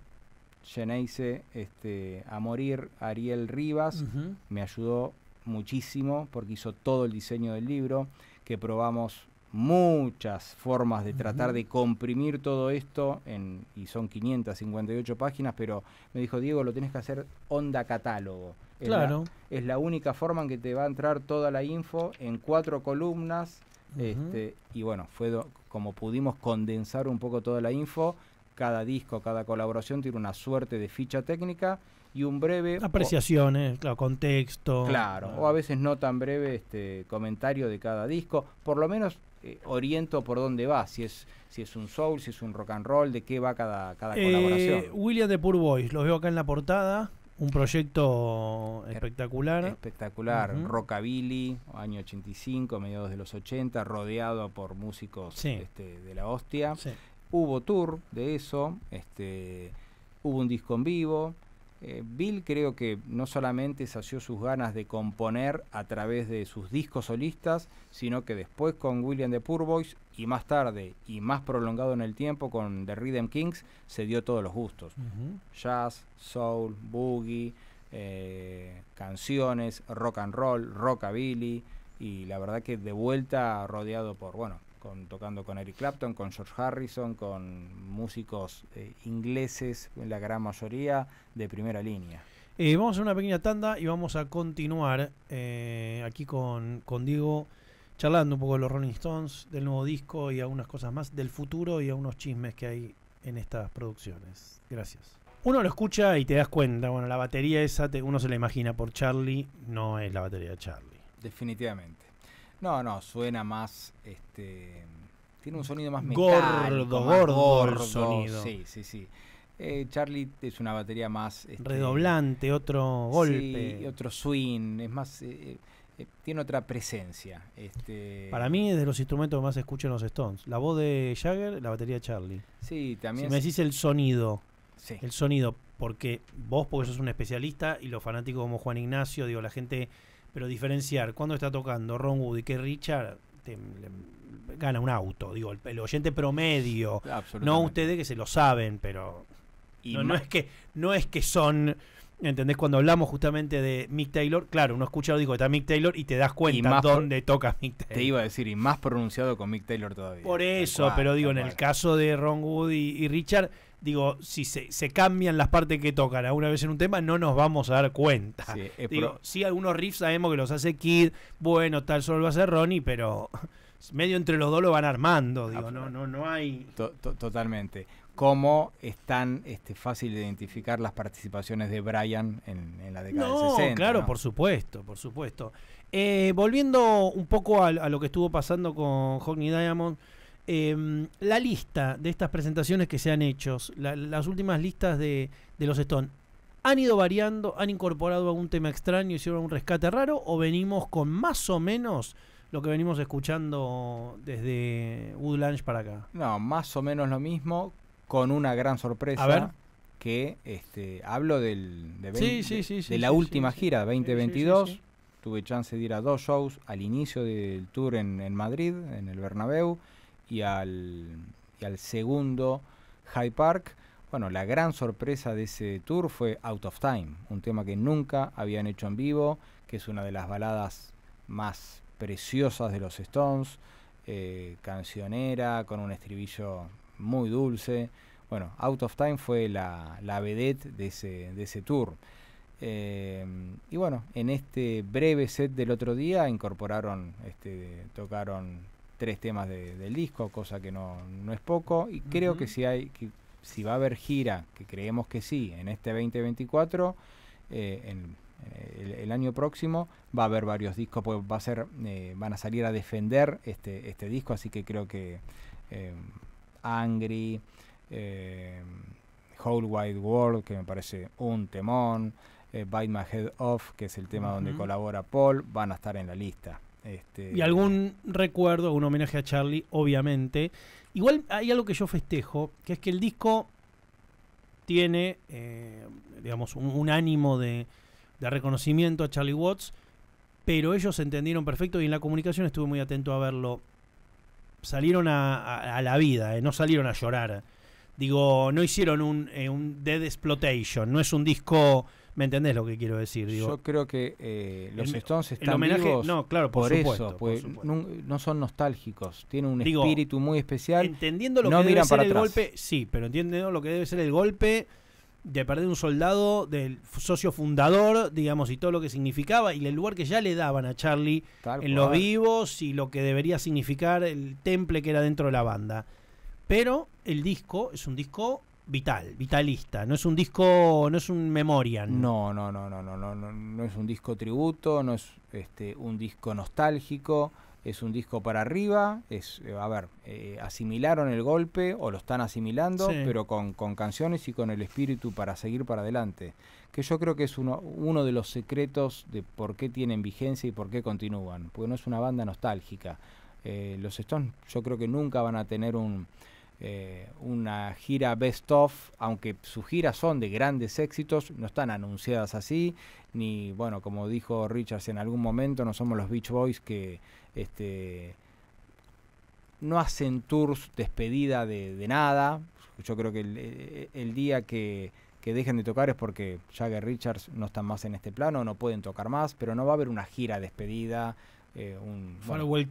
Geneise, este, a morir, Ariel Rivas, me ayudó muchísimo porque hizo todo el diseño del libro, que probamos muchas formas de tratar de comprimir todo esto, en, y son 558 páginas, pero me dijo, Diego, lo tienes que hacer onda catálogo. Es claro. La, es la única forma en que te va a entrar toda la info en cuatro columnas. este, y bueno, fue como pudimos condensar un poco toda la info. Cada disco, cada colaboración tiene una suerte de ficha técnica y un breve. Apreciaciones, contexto. Claro, claro, o a veces no tan breve este comentario de cada disco. Por lo menos eh, oriento por dónde va, si es si es un soul, si es un rock and roll, de qué va cada, eh, colaboración. William de Poor Boys, lo veo acá en la portada, un proyecto espectacular. Espectacular, rockabilly, año 85, mediados de los 80, rodeado por músicos este, de la hostia. Hubo tour de eso, este, hubo un disco en vivo, eh, Bill creo que no solamente sació sus ganas de componer a través de sus discos solistas, sino que después con William de Boys y más tarde y más prolongado en el tiempo con The Rhythm Kings se dio todos los gustos. Jazz, soul, boogie, eh, canciones, rock and roll, rockabilly y la verdad que de vuelta rodeado por, bueno, con, tocando con Eric Clapton, con George Harrison, con músicos eh, ingleses, ingleses, la gran mayoría de primera línea. Eh, vamos a una pequeña tanda y vamos a continuar eh, aquí con, con Diego charlando un poco de los Rolling Stones, del nuevo disco y algunas cosas más, del futuro y algunos chismes que hay en estas producciones. Gracias. Uno lo escucha y te das cuenta, bueno, la batería esa uno se la imagina por Charlie, no es la batería de Charlie. Definitivamente. No, no, suena más. Este, tiene un sonido más metálico. Gordo, gordo, sonido. Sí, sí, sí. Eh, Charlie es una batería más. Este, Redoblante, otro golpe. Sí, otro swing. Es más. Eh, eh, tiene otra presencia. Este... Para mí es de los instrumentos que más escucho en los Stones. La voz de Jagger, la batería de Charlie. Sí, también. Si me decís el sonido. Sí. El sonido, porque vos, porque sos un especialista, y los fanáticos como Juan Ignacio, digo, la gente pero diferenciar cuando está tocando Ron Wood y que Richard te, gana un auto, digo, el, oyente promedio, no ustedes que se lo saben, pero no, es que no es que son ¿Entendés? Cuando hablamos justamente de Mick Taylor, claro, uno escucha, digo, está Mick Taylor y te das cuenta dónde toca Mick Taylor. Te iba a decir, y más pronunciado con Mick Taylor todavía. Por eso, pero digo, en el caso de Ron Wood y Richard, digo, si se, cambian las partes que tocan alguna una vez en un tema, no nos vamos a dar cuenta. Pero digo, sí algunos riffs sabemos que los hace Kid, bueno, tal solo lo hace Ronnie, pero medio entre los dos lo van armando, digo, no, no, no hay. totalmente. ¿Cómo es tan este, fácil identificar las participaciones de Brian en, la década del 60? Claro, por supuesto, por supuesto. Eh, volviendo un poco a, lo que estuvo pasando con Hockney Diamond. Em, la lista de estas presentaciones que se han hecho, las últimas listas de, los Stone, ¿han ido variando? ¿Han incorporado algún tema extraño? ¿Hicieron un rescate raro? ¿O venimos con más o menos lo que venimos escuchando desde Woodlands para acá? No, más o menos lo mismo, con una gran sorpresa. A ver. Que este, hablo del, de, la última gira, 2022. Tuve chance de ir a dos shows al inicio del tour en, en Madrid, en el Bernabéu y al, segundo High Park. Bueno, la gran sorpresa de ese tour fue Out of Time, un tema que nunca habían hecho en vivo, que es una de las baladas más preciosas de los Stones, eh, cancionera, con un estribillo muy dulce. Bueno, Out of Time fue la, la vedette de ese, de ese tour. Eh, y bueno, en este breve set del otro día incorporaron, este, tocaron tres temas de, del disco, cosa que no, es poco. Y creo que si, hay, que si va a haber gira, que creemos que sí, en este 2024, eh, en, eh, el, año próximo va a haber varios discos, pues va a ser, eh, van a salir a defender este, este disco, así que creo que Angry, Whole Wide World, que me parece un temón, Bite My Head Off, que es el tema donde colabora Paul, van a estar en la lista. Este, y algún recuerdo, algún homenaje a Charlie, obviamente. Igual hay algo que yo festejo, que es que el disco tiene, eh, digamos, un, ánimo de, reconocimiento a Charlie Watts, pero ellos entendieron perfecto y en la comunicación estuve muy atento a verlo. Salieron a, la vida, eh, no salieron a llorar. Digo, no hicieron un, eh, un Dead Exploitation, no es un disco ¿Me entendés lo que quiero decir? Yo creo que eh, los Stones están el homenaje, no, claro, por, supuesto, eso, pues, No, son nostálgicos, tienen un espíritu muy especial. Entendiendo lo que debe ser el golpe, sí, pero entiendo lo que debe ser el golpe de perder un soldado del socio fundador, digamos, y todo lo que significaba y el lugar que ya le daban a Charlie en lo los vivos y lo que debería significar el temple que era dentro de la banda. Pero el disco es un disco vital, vitalista. No es un disco, no es un memoria. No, no, no, no, no, no, no, no es un disco tributo, no es este, un disco nostálgico. Es un disco para arriba, es, eh, a ver, eh, asimilaron el golpe o lo están asimilando, pero con, con, canciones y con el espíritu para seguir para adelante. Que yo creo que es uno, uno de los secretos de por qué tienen vigencia y por qué continúan. Porque no es una banda nostálgica. Eh, los Stones yo creo que nunca van a tener un, eh, una gira best of, aunque sus giras son de grandes éxitos, no están anunciadas así, ni bueno, como dijo Richards en algún momento, no somos los Beach Boys que este, no hacen tours despedida de, nada. Yo creo que el, eh, día que, dejen de tocar es porque Jagger Richards no están más en este plano, no pueden tocar más, pero no va a haber una gira despedida eh, un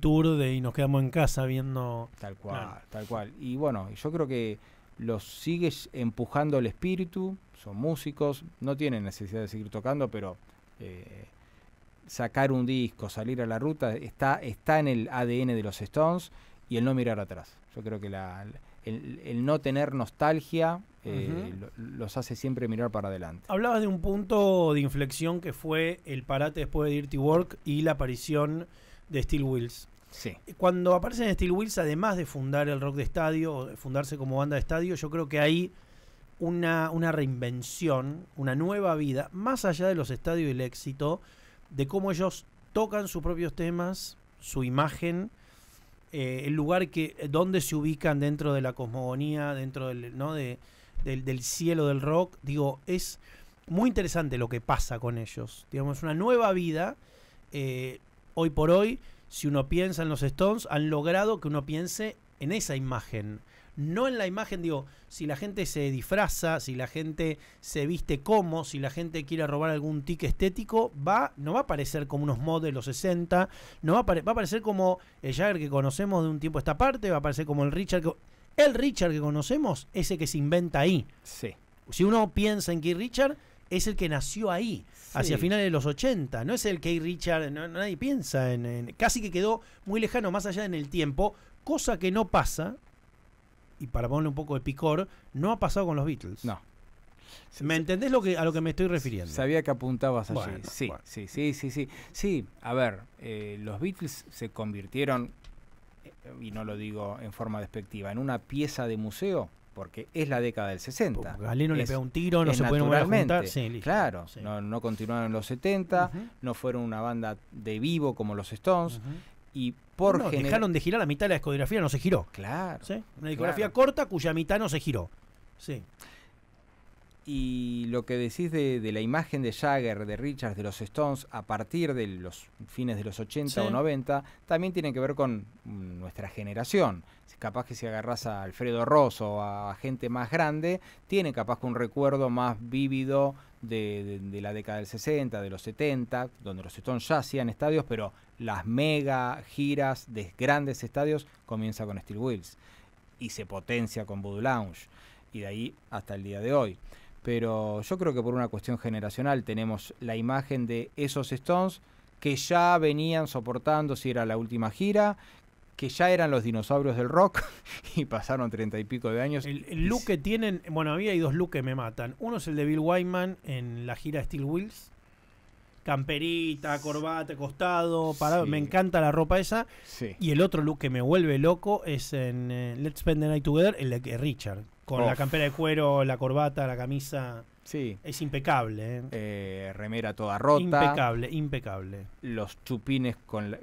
Tour de y nos quedamos en casa viendo. Tal cual, tal cual. Y bueno, yo creo que los sigue empujando el espíritu, son músicos, no tienen necesidad de seguir tocando, pero eh, sacar un disco, salir a la ruta, está, está en el ADN de los Stones y el no mirar atrás. Yo creo que la, el, no tener nostalgia eh, los hace siempre mirar para adelante. Hablabas de un punto de inflexión que fue el parate después de Dirty Work y la aparición de Steel Wheels. Sí. Cuando aparecen Steel Wheels, además de fundar el rock de estadio, fundarse como banda de estadio, yo creo que hay una, una reinvención, una nueva vida, más allá de los estadios y el éxito, de cómo ellos tocan sus propios temas, su imagen eh, el lugar que eh, donde se ubican dentro de la cosmogonía, dentro del, ¿no? de, del, del, cielo del rock. Digo, es muy interesante lo que pasa con ellos. Digamos, una nueva vida. Eh, hoy por hoy, si uno piensa en los Stones, han logrado que uno piense en esa imagen no en la imagen, digo, si la gente se disfraza, si la gente se viste como, si la gente quiere robar algún tique estético, va, no va a aparecer como unos mods de los 60, no va a, va a aparecer como el Jagger que conocemos de un tiempo a esta parte, va a aparecer como el Richard El Richard que conocemos es el que se inventa ahí. Si uno piensa en Keith Richard, es el que nació ahí, hacia finales de los 80. No es el Keith Richard, nadie piensa en, en, Casi que quedó muy lejano, más allá en el tiempo, cosa que no pasa y para ponerle un poco de picor, no ha pasado con los Beatles. No. ¿Me entendés lo que, a lo que me estoy refiriendo? Sabía que apuntabas allí. sí, sí, sí, sí, sí. Sí, a ver, eh, los Beatles se convirtieron, eh, y no lo digo en forma despectiva, en una pieza de museo, porque es la década del 60. Galeno le pega un tiro, no se puede claro, No, continuaron en los 70, no fueron una banda de vivo como los Stones y por dejaron de girar la mitad de la discografía, no se giró. Claro. Una discografía corta cuya mitad no se giró. Sí. Y lo que decís de, la imagen de Jagger, de Richards, de los Stones a partir de los fines de los 80 o 90, también tiene que ver con mm, nuestra generación. Capaz que si agarras a Alfredo Rosso o a gente más grande, tiene capaz que un recuerdo más vívido de, la década del 60, de los 70, donde los Stones ya hacían estadios, pero las mega giras de grandes estadios comienza con Steel Wheels y se potencia con Voodoo Lounge y de ahí hasta el día de hoy. Pero yo creo que por una cuestión generacional tenemos la imagen de esos Stones que ya venían soportando si era la última gira que ya eran los dinosaurios del rock y pasaron treinta y pico de años. El, look que tienen, bueno, había dos looks que me matan. Uno es el de Bill Wyman en la gira Steel Wheels, camperita, corbata, costado, parado. Me encanta la ropa esa. Y el otro look que me vuelve loco es en eh, Let's Spend the Night Together, el de Richard. Con la campera de cuero, la corbata, la camisa. Es impecable. ¿eh? Eh, remera toda rota. Impecable, impecable. Los chupines con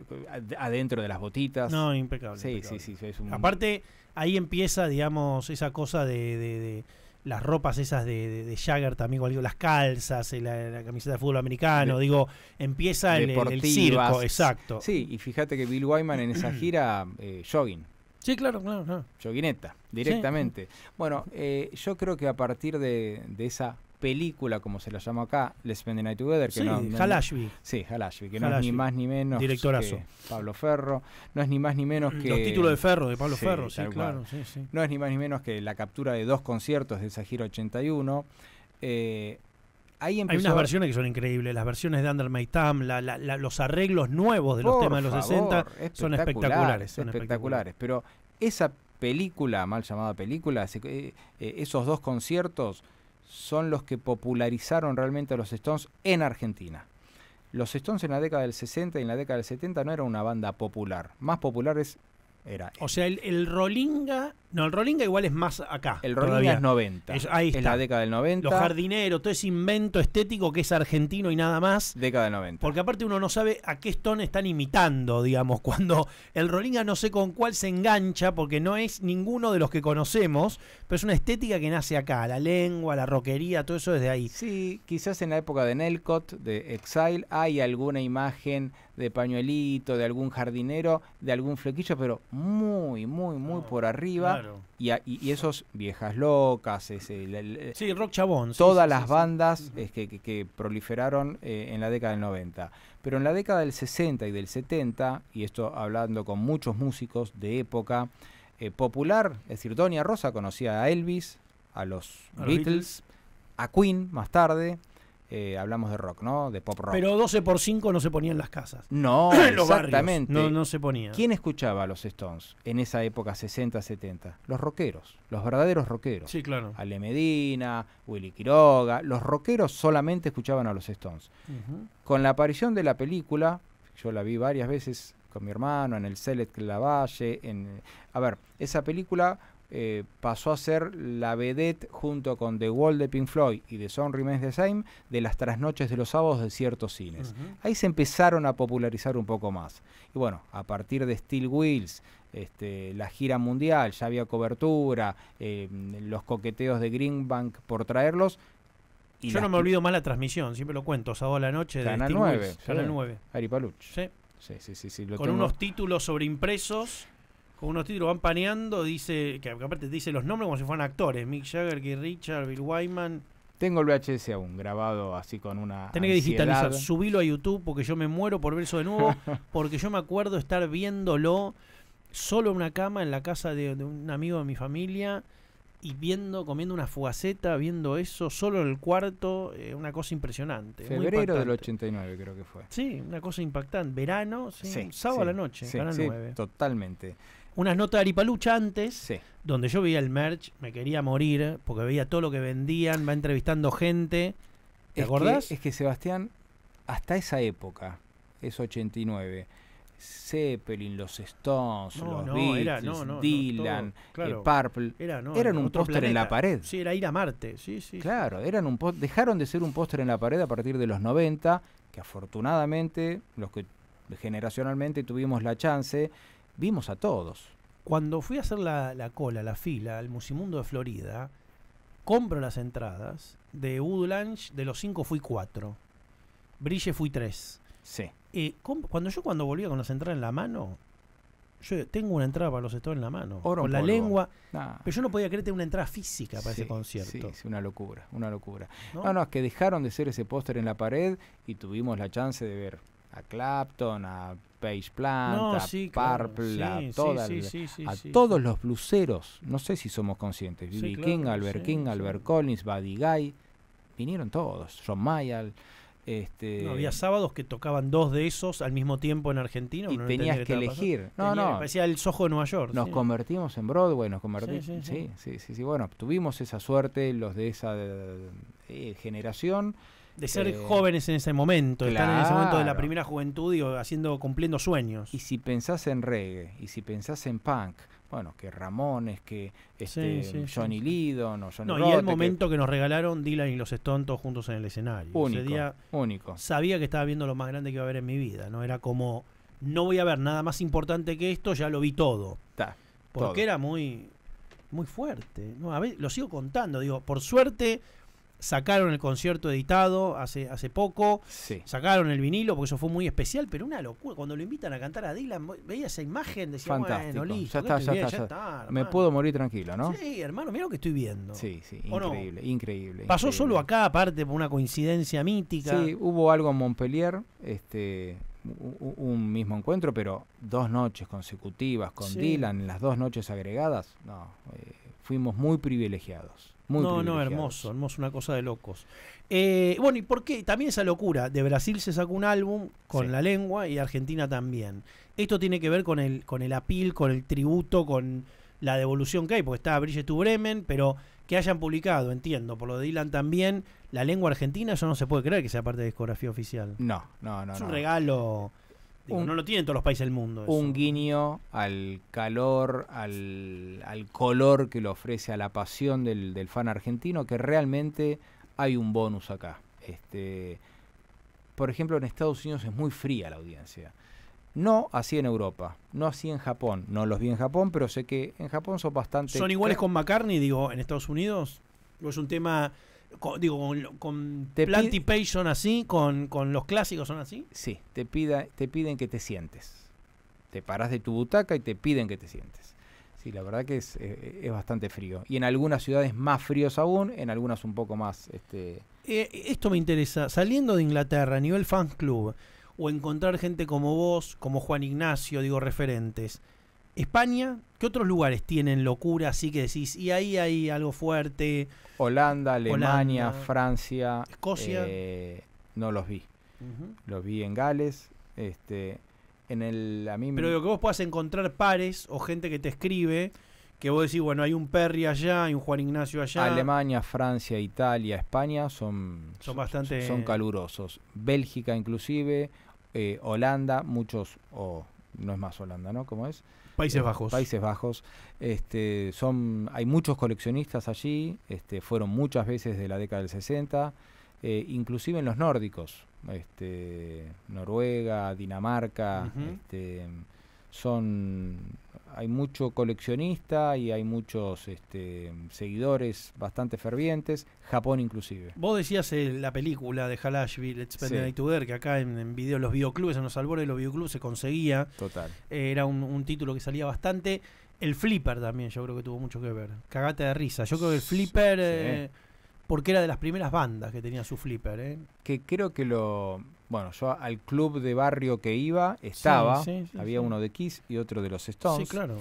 adentro de las botitas. No, impecable. Sí, sí, sí. Aparte, ahí empieza, digamos, esa cosa de, las ropas esas de, Jagger también, digo, las calzas, eh, la, la, camiseta de fútbol americano, digo, empieza el, circo, exacto. Sí, y fíjate que Bill Wyman en esa gira, jogging. Sí, claro, claro. claro. Joguineta, directamente. Bueno, yo creo que a partir de esa película, como se la llama acá, Let's Spend the Night Together. Que no, es ni más ni menos Directorazo. Pablo Ferro. No es ni más ni menos mm, que... Los títulos de Ferro, de Pablo Ferro, sí, claro. Sí, No es ni más ni menos que la captura de dos conciertos de Sahir 81. Eh, Hay unas versiones que son increíbles, las versiones de Under My Thumb, los arreglos nuevos de los temas de los 60 son espectaculares. espectaculares pero esa película, mal llamada película, eh, eh, esos dos conciertos son los que popularizaron realmente a los Stones en Argentina. Los Stones en la década del 60 y en la década del 70 no era una banda popular. Más populares era. O sea, el, el Rolinga no, el Rolinga igual es más acá. El Rolling es 90. Es, la década del 90. Los jardineros, todo ese invento estético que es argentino y nada más. Década del 90. Porque aparte uno no sabe a qué Stone están imitando, digamos, cuando el Rolinga no sé con cuál se engancha, porque no es ninguno de los que conocemos, pero es una estética que nace acá, la lengua, la roquería, todo eso desde ahí. Sí, quizás en la época de Nelcott, de Exile, hay alguna imagen de pañuelito, de algún jardinero, de algún flequillo, pero muy, muy, muy por arriba. Y, esos Viejas Locas, rock Todas las bandas Que, proliferaron eh, en la década del 90. Pero en la década del 60 y del 70, y esto hablando con muchos músicos de época eh, popular, es decir, Doña Rosa conocía a Elvis, a los Beatles, a Queen más tarde, eh, hablamos de rock, ¿no? De pop rock. Pero 12 por 5 no se ponían en las casas. No, exactamente. No, no se ponía. ¿Quién escuchaba a los Stones en esa época 60, 70? Los rockeros, los verdaderos rockeros. Sí, claro. Ale Medina, Willy Quiroga, los rockeros solamente escuchaban a los Stones. Con la aparición de la película, yo la vi varias veces con mi hermano, en el Select Lavalle, en... A ver, esa película eh, pasó a ser la vedette junto con The Wall de Pink Floyd y The Son Remains the Same de las trasnoches de los sábados de ciertos cines. Ahí se empezaron a popularizar un poco más. Y bueno, a partir de Steel Wheels, este, la gira mundial, ya había cobertura, eh, los coqueteos de Green Bank por traerlos. Yo no me olvido más la transmisión, siempre lo cuento, sábado a la noche de Steel 9, 9. Ari Paluch. Sí. Sí, sí, Con unos títulos sobreimpresos con unos títulos, van paneando, dice, que aparte dice los nombres como si fueran actores, Mick Jagger, y Richard, Bill Wyman. Tengo el VHS aún grabado así con una. Tenés que digitalizar, subilo a YouTube porque yo me muero por ver eso de nuevo, porque yo me acuerdo estar viéndolo solo en una cama en la casa de, un amigo de mi familia y viendo, comiendo una fugaceta, viendo eso, solo en el cuarto, eh, una cosa impresionante. Febrero del 89 creo que fue. Sí, una cosa impactante. Verano, sábado a la noche, Canal 9. Totalmente unas notas de Aripalucha antes, donde yo veía el merch, me quería morir, porque veía todo lo que vendían, va entrevistando gente. ¿Te acordás? es que Sebastián, hasta esa época, es 89, Zeppelin, los Stones, los Beatles, Dylan, Purple, eran un póster en la pared. Sí, era ir a Marte, sí, sí. Claro, eran un dejaron de ser un póster en la pared a partir de los 90, que afortunadamente los que generacionalmente tuvimos la chance vimos a todos. Cuando fui a hacer la, cola, la fila, al Musimundo de Florida, compro las entradas. De Woodland, de los cinco fui cuatro. Brille fui tres. Sí. y eh, cuando yo cuando volvía con las entradas en la mano, yo tengo una entrada para los estados en la mano. con la lengua. Pero yo no podía creer tener una entrada física para ese concierto. Sí, es una locura, una locura. ¿No? no, no, es que dejaron de ser ese póster en la pared y tuvimos la chance de ver a Clapton, a Page Plant, a a, todos los bluseros, no sé si somos conscientes, B.B. King, Albert King, Albert Collins, Buddy Guy, vinieron todos, John Mayall. Este, había sábados que tocaban dos de esos al mismo tiempo en Argentina. Y tenías que elegir. No, no. Parecía el Soho de Nueva York. Nos convertimos en Broadway, nos convertimos. Sí sí sí, Bueno, tuvimos esa suerte los de esa eh, generación de ser eh, jóvenes en ese momento, están en ese momento de la primera juventud y haciendo, cumpliendo sueños. Y si pensás en reggae, y si pensás en punk, bueno, que Ramones, que este, Johnny Lidon, Lydon o Johnny No, y el momento que... nos regalaron Dylan y los Stones juntos en el escenario. Único, Ese día único. Sabía que estaba viendo lo más grande que iba a haber en mi vida, ¿no? Era como, no voy a ver nada más importante que esto, ya lo vi todo. porque era muy, muy fuerte. lo sigo contando, digo, por suerte sacaron el concierto editado hace, hace poco, sacaron el vinilo, porque eso fue muy especial, pero una locura. Cuando lo invitan a cantar a Dylan, veía esa imagen, de bueno, listo, ya está, ya, está, Me puedo morir tranquilo, ¿no? Sí, hermano, mira lo que estoy viendo. Sí, sí, increíble, Pasó solo acá, aparte, por una coincidencia mítica. Sí, hubo algo en Montpellier, este un mismo encuentro, pero dos noches consecutivas con Dylan, las dos noches agregadas, no, eh, fuimos muy privilegiados no, no, hermoso, hermoso, una cosa de locos. Eh, bueno, ¿y por qué? También esa locura. De Brasil se sacó un álbum con la lengua y Argentina también. Esto tiene que ver con el, con el apil, con el tributo, con la devolución que hay, porque está Brille tu Bremen, pero que hayan publicado, entiendo, por lo de Dylan también, la lengua argentina, eso no se puede creer que sea parte de discografía oficial. No, no, no. Es un regalo no lo tienen todos los países del mundo. Un guiño al calor, al, color que le ofrece a la pasión del, del, fan argentino, que realmente hay un bonus acá. Este, por ejemplo, en Estados Unidos es muy fría la audiencia. No así en Europa, no así en Japón. No los vi en Japón, pero sé que en Japón son bastante... ¿Son iguales con McCartney, digo, en Estados Unidos? ¿O pues es un tema digo, con, te son así, con, los clásicos son así. Sí, te, pida, te piden que te sientes. Te paras de tu butaca y te piden que te sientes. Sí, la verdad que es, eh, es bastante frío. Y en algunas ciudades más fríos aún, en algunas un poco más... Este... Eh, esto me interesa. Saliendo de Inglaterra a nivel fan club, o encontrar gente como vos, como Juan Ignacio, digo, referentes, España, ¿qué otros lugares tienen locura así que decís? Y ahí hay algo fuerte. Holanda, Alemania, Francia. Escocia. Eh, no los vi. Los vi en Gales. Este, en el, mí Pero lo que vos puedas encontrar pares o gente que te escribe, que vos decís, bueno, hay un Perry allá, hay un Juan Ignacio allá. Alemania, Francia, Italia, España son, son bastante... Son calurosos. Bélgica inclusive, eh, Holanda, muchos, o no es más Holanda, ¿no? ¿Cómo es? Países eh, Bajos. Países Bajos. Este, son, hay muchos coleccionistas allí, este, fueron muchas veces de la década del 60, eh, inclusive en los nórdicos, este, Noruega, Dinamarca, este, son hay mucho coleccionista y hay muchos este, seguidores bastante fervientes, Japón inclusive. Vos decías eh, la película de Halashville, Let's sí. Together, que acá en, video los videoclubes, en los albores de los videoclubes se conseguía. Total. era un, título que salía bastante. El Flipper también, yo creo que tuvo mucho que ver. Cagate de risa. Yo creo que el Flipper... Eh, porque era de las primeras bandas que tenía su flipper. Eh. Que creo que lo, bueno, yo al club de barrio que iba estaba, había uno de Kiss y otro de los Stones. Sí, claro.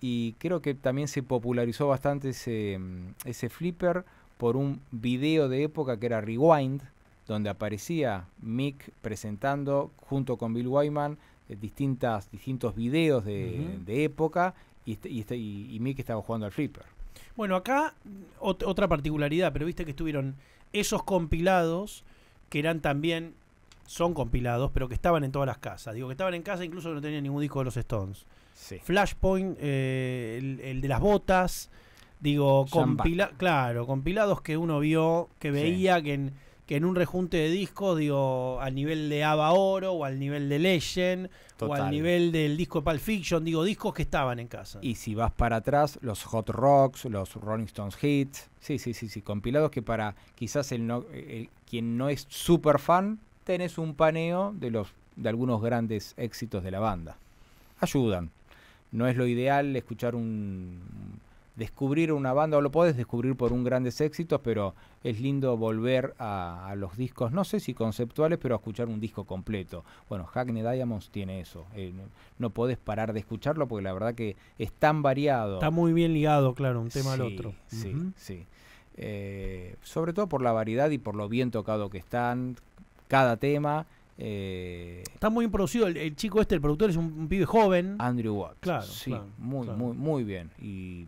Y creo que también se popularizó bastante ese, mm, flipper por un video de época que era Rewind, donde aparecía Mick presentando junto con Bill Wyman eh, distintas, distintos videos de, época este, este, y, Mick estaba jugando al flipper. Bueno, acá otra particularidad, pero viste que estuvieron esos compilados que eran también son compilados, pero que estaban en todas las casas. Digo, que estaban en casa incluso no tenían ningún disco de los Stones. Flashpoint, eh, el, de las botas. Digo, compila claro, compilados que uno vio, que veía que, en, que en un rejunte de discos, digo, al nivel de Ava Oro, o al nivel de Legend, o al nivel del disco de Pulp Fiction, digo, discos que estaban en casa. Y si vas para atrás, los Hot Rocks, los Rolling Stones Hits, sí, sí, sí, sí, compilados que para quizás eh, quien no es super fan tenés un paneo de, los, de algunos grandes éxitos de la banda. Ayudan. No es lo ideal escuchar un... descubrir una banda, o lo podés descubrir por un grandes éxitos, pero es lindo volver a, los discos, no sé si conceptuales, pero a escuchar un disco completo. Bueno, Hackney Diamonds tiene eso. Eh, no podés parar de escucharlo porque la verdad que es tan variado. Está muy bien ligado, claro, un tema al otro. Sí, sí. Eh, sobre todo por la variedad y por lo bien tocado que están, cada tema. Eh, Está muy bien producido. El, chico este, el productor, es un, pibe joven. Andrew Watts. Claro. Sí, muy, muy, muy bien. Y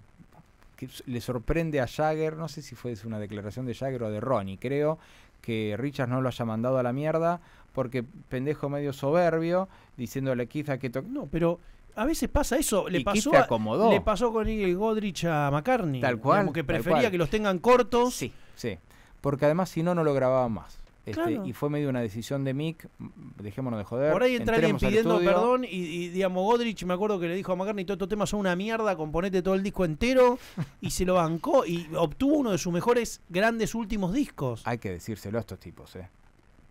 le sorprende a Jagger, no sé si fue una declaración de Jagger o de Ronnie, creo, que Richards no lo haya mandado a la mierda porque pendejo medio soberbio, diciéndole quizá que... No, pero a veces pasa eso. Le, pasó, le pasó con Iggy Godrich a McCartney. Tal cual. Como que prefería que los tengan cortos. Sí, sí. Porque además si no, no lo grababa más. Este, y fue medio una decisión de Mick, mm, dejémonos de joder. Por ahí entra alguien pidiendo perdón y, y, digamos, Godrich me acuerdo que le dijo a McCartney, todos estos temas son una mierda, componete todo el disco entero y se lo bancó y obtuvo uno de sus mejores grandes últimos discos. Hay que decírselo a estos tipos, ¿eh?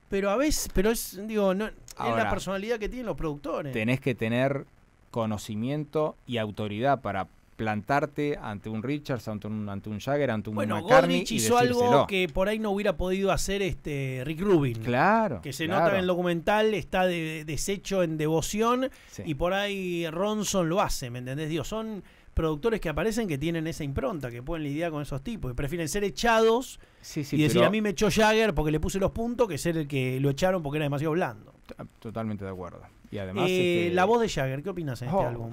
Pero a veces, pero es, digo, es la personalidad que tienen los productores. Tenés que tener conocimiento y autoridad para plantarte ante un Richards, ante un, ante un Jagger, ante un bueno, McCartney hizo algo que por ahí no hubiera podido hacer este Rick Rubin. Claro. Que se nota en el documental, está deshecho en devoción y por ahí Ronson lo hace, ¿me entendés? Dios son productores que aparecen que tienen esa impronta, que pueden lidiar con esos tipos, Y prefieren ser echados sí, sí, y decir, a mí me echó Jagger porque le puse los puntos, que ser el que lo echaron porque era demasiado blando. Totalmente de acuerdo. Y además... Eh, este, la voz de Jagger, ¿qué opinas de este oh, álbum?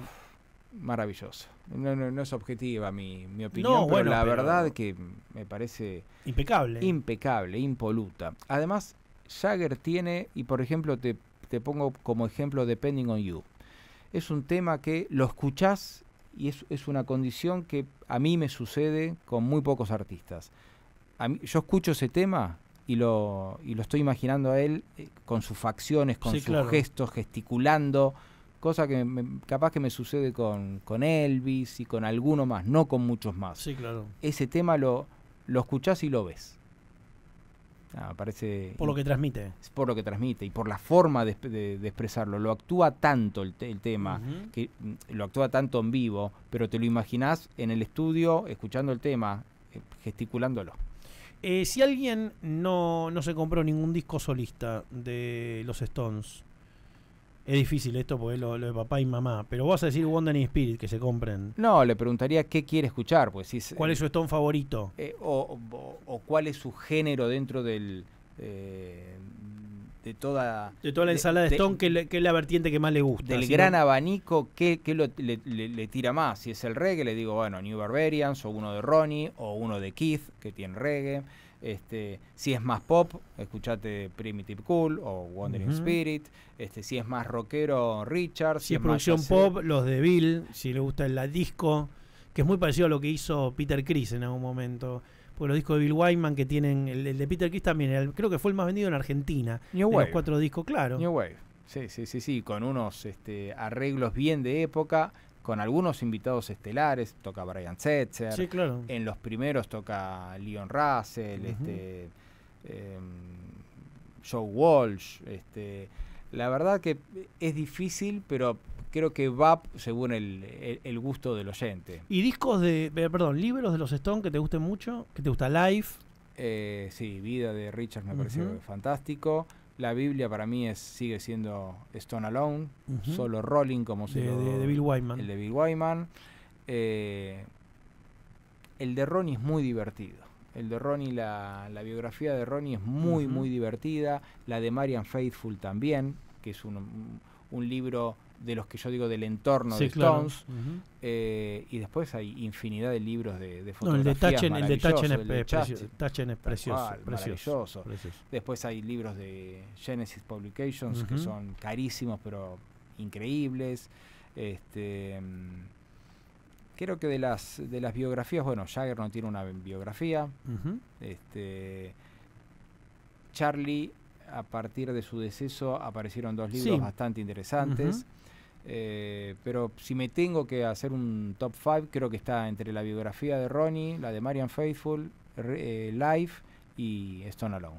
maravilloso. No, no, no es objetiva mi, opinión, pero la verdad que me parece impecable. Impecable, impoluta. Además, Jagger tiene, y por ejemplo te, pongo como ejemplo Depending on You. Es un tema que lo escuchás y es, es una condición que a mí me sucede con muy pocos artistas. yo escucho ese tema y lo, y lo estoy imaginando a él eh, con sus facciones, con sus gestos, gesticulando cosa que capaz que me sucede con, Elvis y con alguno más, no con muchos más. Sí, claro. Ese tema lo, lo escuchás y lo ves. Ah, por lo que transmite. Por lo que transmite y por la forma de, expresarlo. Lo actúa tanto el, tema, que mm, lo actúa tanto en vivo, pero te lo imaginás en el estudio escuchando el tema, eh, gesticulándolo. Eh, si alguien no, no se compró ningún disco solista de los Stones, es difícil esto porque es lo, de papá y mamá. Pero vas a decir Wonder y Spirit que se compren. No, le preguntaría qué quiere escuchar. Pues, ¿Cuál es eh, su stone favorito? Eh, o, cuál es su género dentro del. Eh, de toda. toda la ensalada de, Stone, que, es la vertiente que más le gusta. Del gran abanico, ¿qué, le, le, tira más? Si es el reggae, le digo, bueno, New Barbarians, o uno de Ronnie, o uno de Keith, que tiene reggae. Este, si es más pop, escuchate Primitive Cool o Wandering Spirit. Este, si es más rockero, Richard. Si, es, producción pop, los de Bill. Si le gusta el disco, que es muy parecido a lo que hizo Peter Chris en algún momento. Porque los discos de Bill Wyman que tienen, el, de Peter Chris también, creo que fue el más vendido en Argentina. New Wave. cuatro discos, claro. New Wave. Sí, sí, sí, sí, con unos este, arreglos bien de época, con algunos invitados estelares, toca Brian Setzer, en los primeros toca Leon Russell, este, em, Joe Walsh, este, la verdad que es difícil, pero creo que va según el, gusto del oyente. ¿Y discos de, eh, perdón, libros de los Stone que te gusten mucho? ¿Que te gusta Life? Eh, sí, Vida de Richard me pareció fantástico. La Biblia para mí es, sigue siendo Stone Alone, solo Rolling, como se de, de, Bill Wyman. El de Bill Wyman. Eh, el de Ronnie es muy divertido. El de Ronnie, la, la biografía de Ronnie es muy, muy divertida. La de Marian Faithful también, que es un, un libro de los que yo digo del entorno de Stones. Eh, y después hay infinidad de libros de, de fotografías. No, el de Tachen es, precioso, Después hay libros de Genesis Publications que son carísimos pero increíbles. Este, mm, creo que de las, de las biografías, bueno, Jagger no tiene una biografía. Este, Charlie a partir de su deceso aparecieron dos libros bastante interesantes. Eh, pero si me tengo que hacer un top 5, creo que está entre la biografía de Ronnie, la de Marian Faithful, eh, Life y Stone Alone.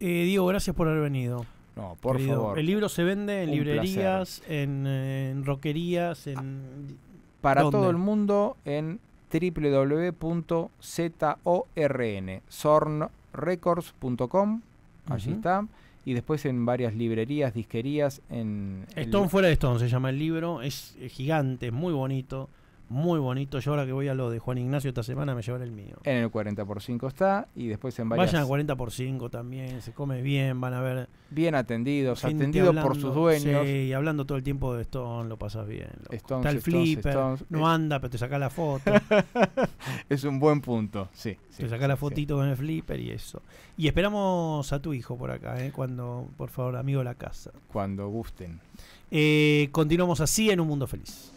Eh, Diego, gracias por haber venido. No, por favor. El libro se vende en librerías, en, roquerías, en... Ah, para todo el mundo en www.zornrecords.com. Allí está y después en varias librerías, disquerías. En Stone fuera de Stone se llama el libro, es, es eh, gigante, es muy bonito muy bonito. Yo ahora que voy a lo de Juan Ignacio esta semana me llevaré el mío. En el 40 por 5 está y después en varias... Vayan al 40 por 5 también, se come bien, van a ver... Bien atendidos, atendidos por sus dueños. y hablando todo el tiempo de Stone, lo pasas bien. está el flipper, no anda, pero te saca la foto. es un buen punto, sí. te saca la fotito con el flipper y eso. Y esperamos a tu hijo por acá, eh, cuando, por favor, amigo de la casa. Cuando gusten. Eh, continuamos así en un mundo feliz.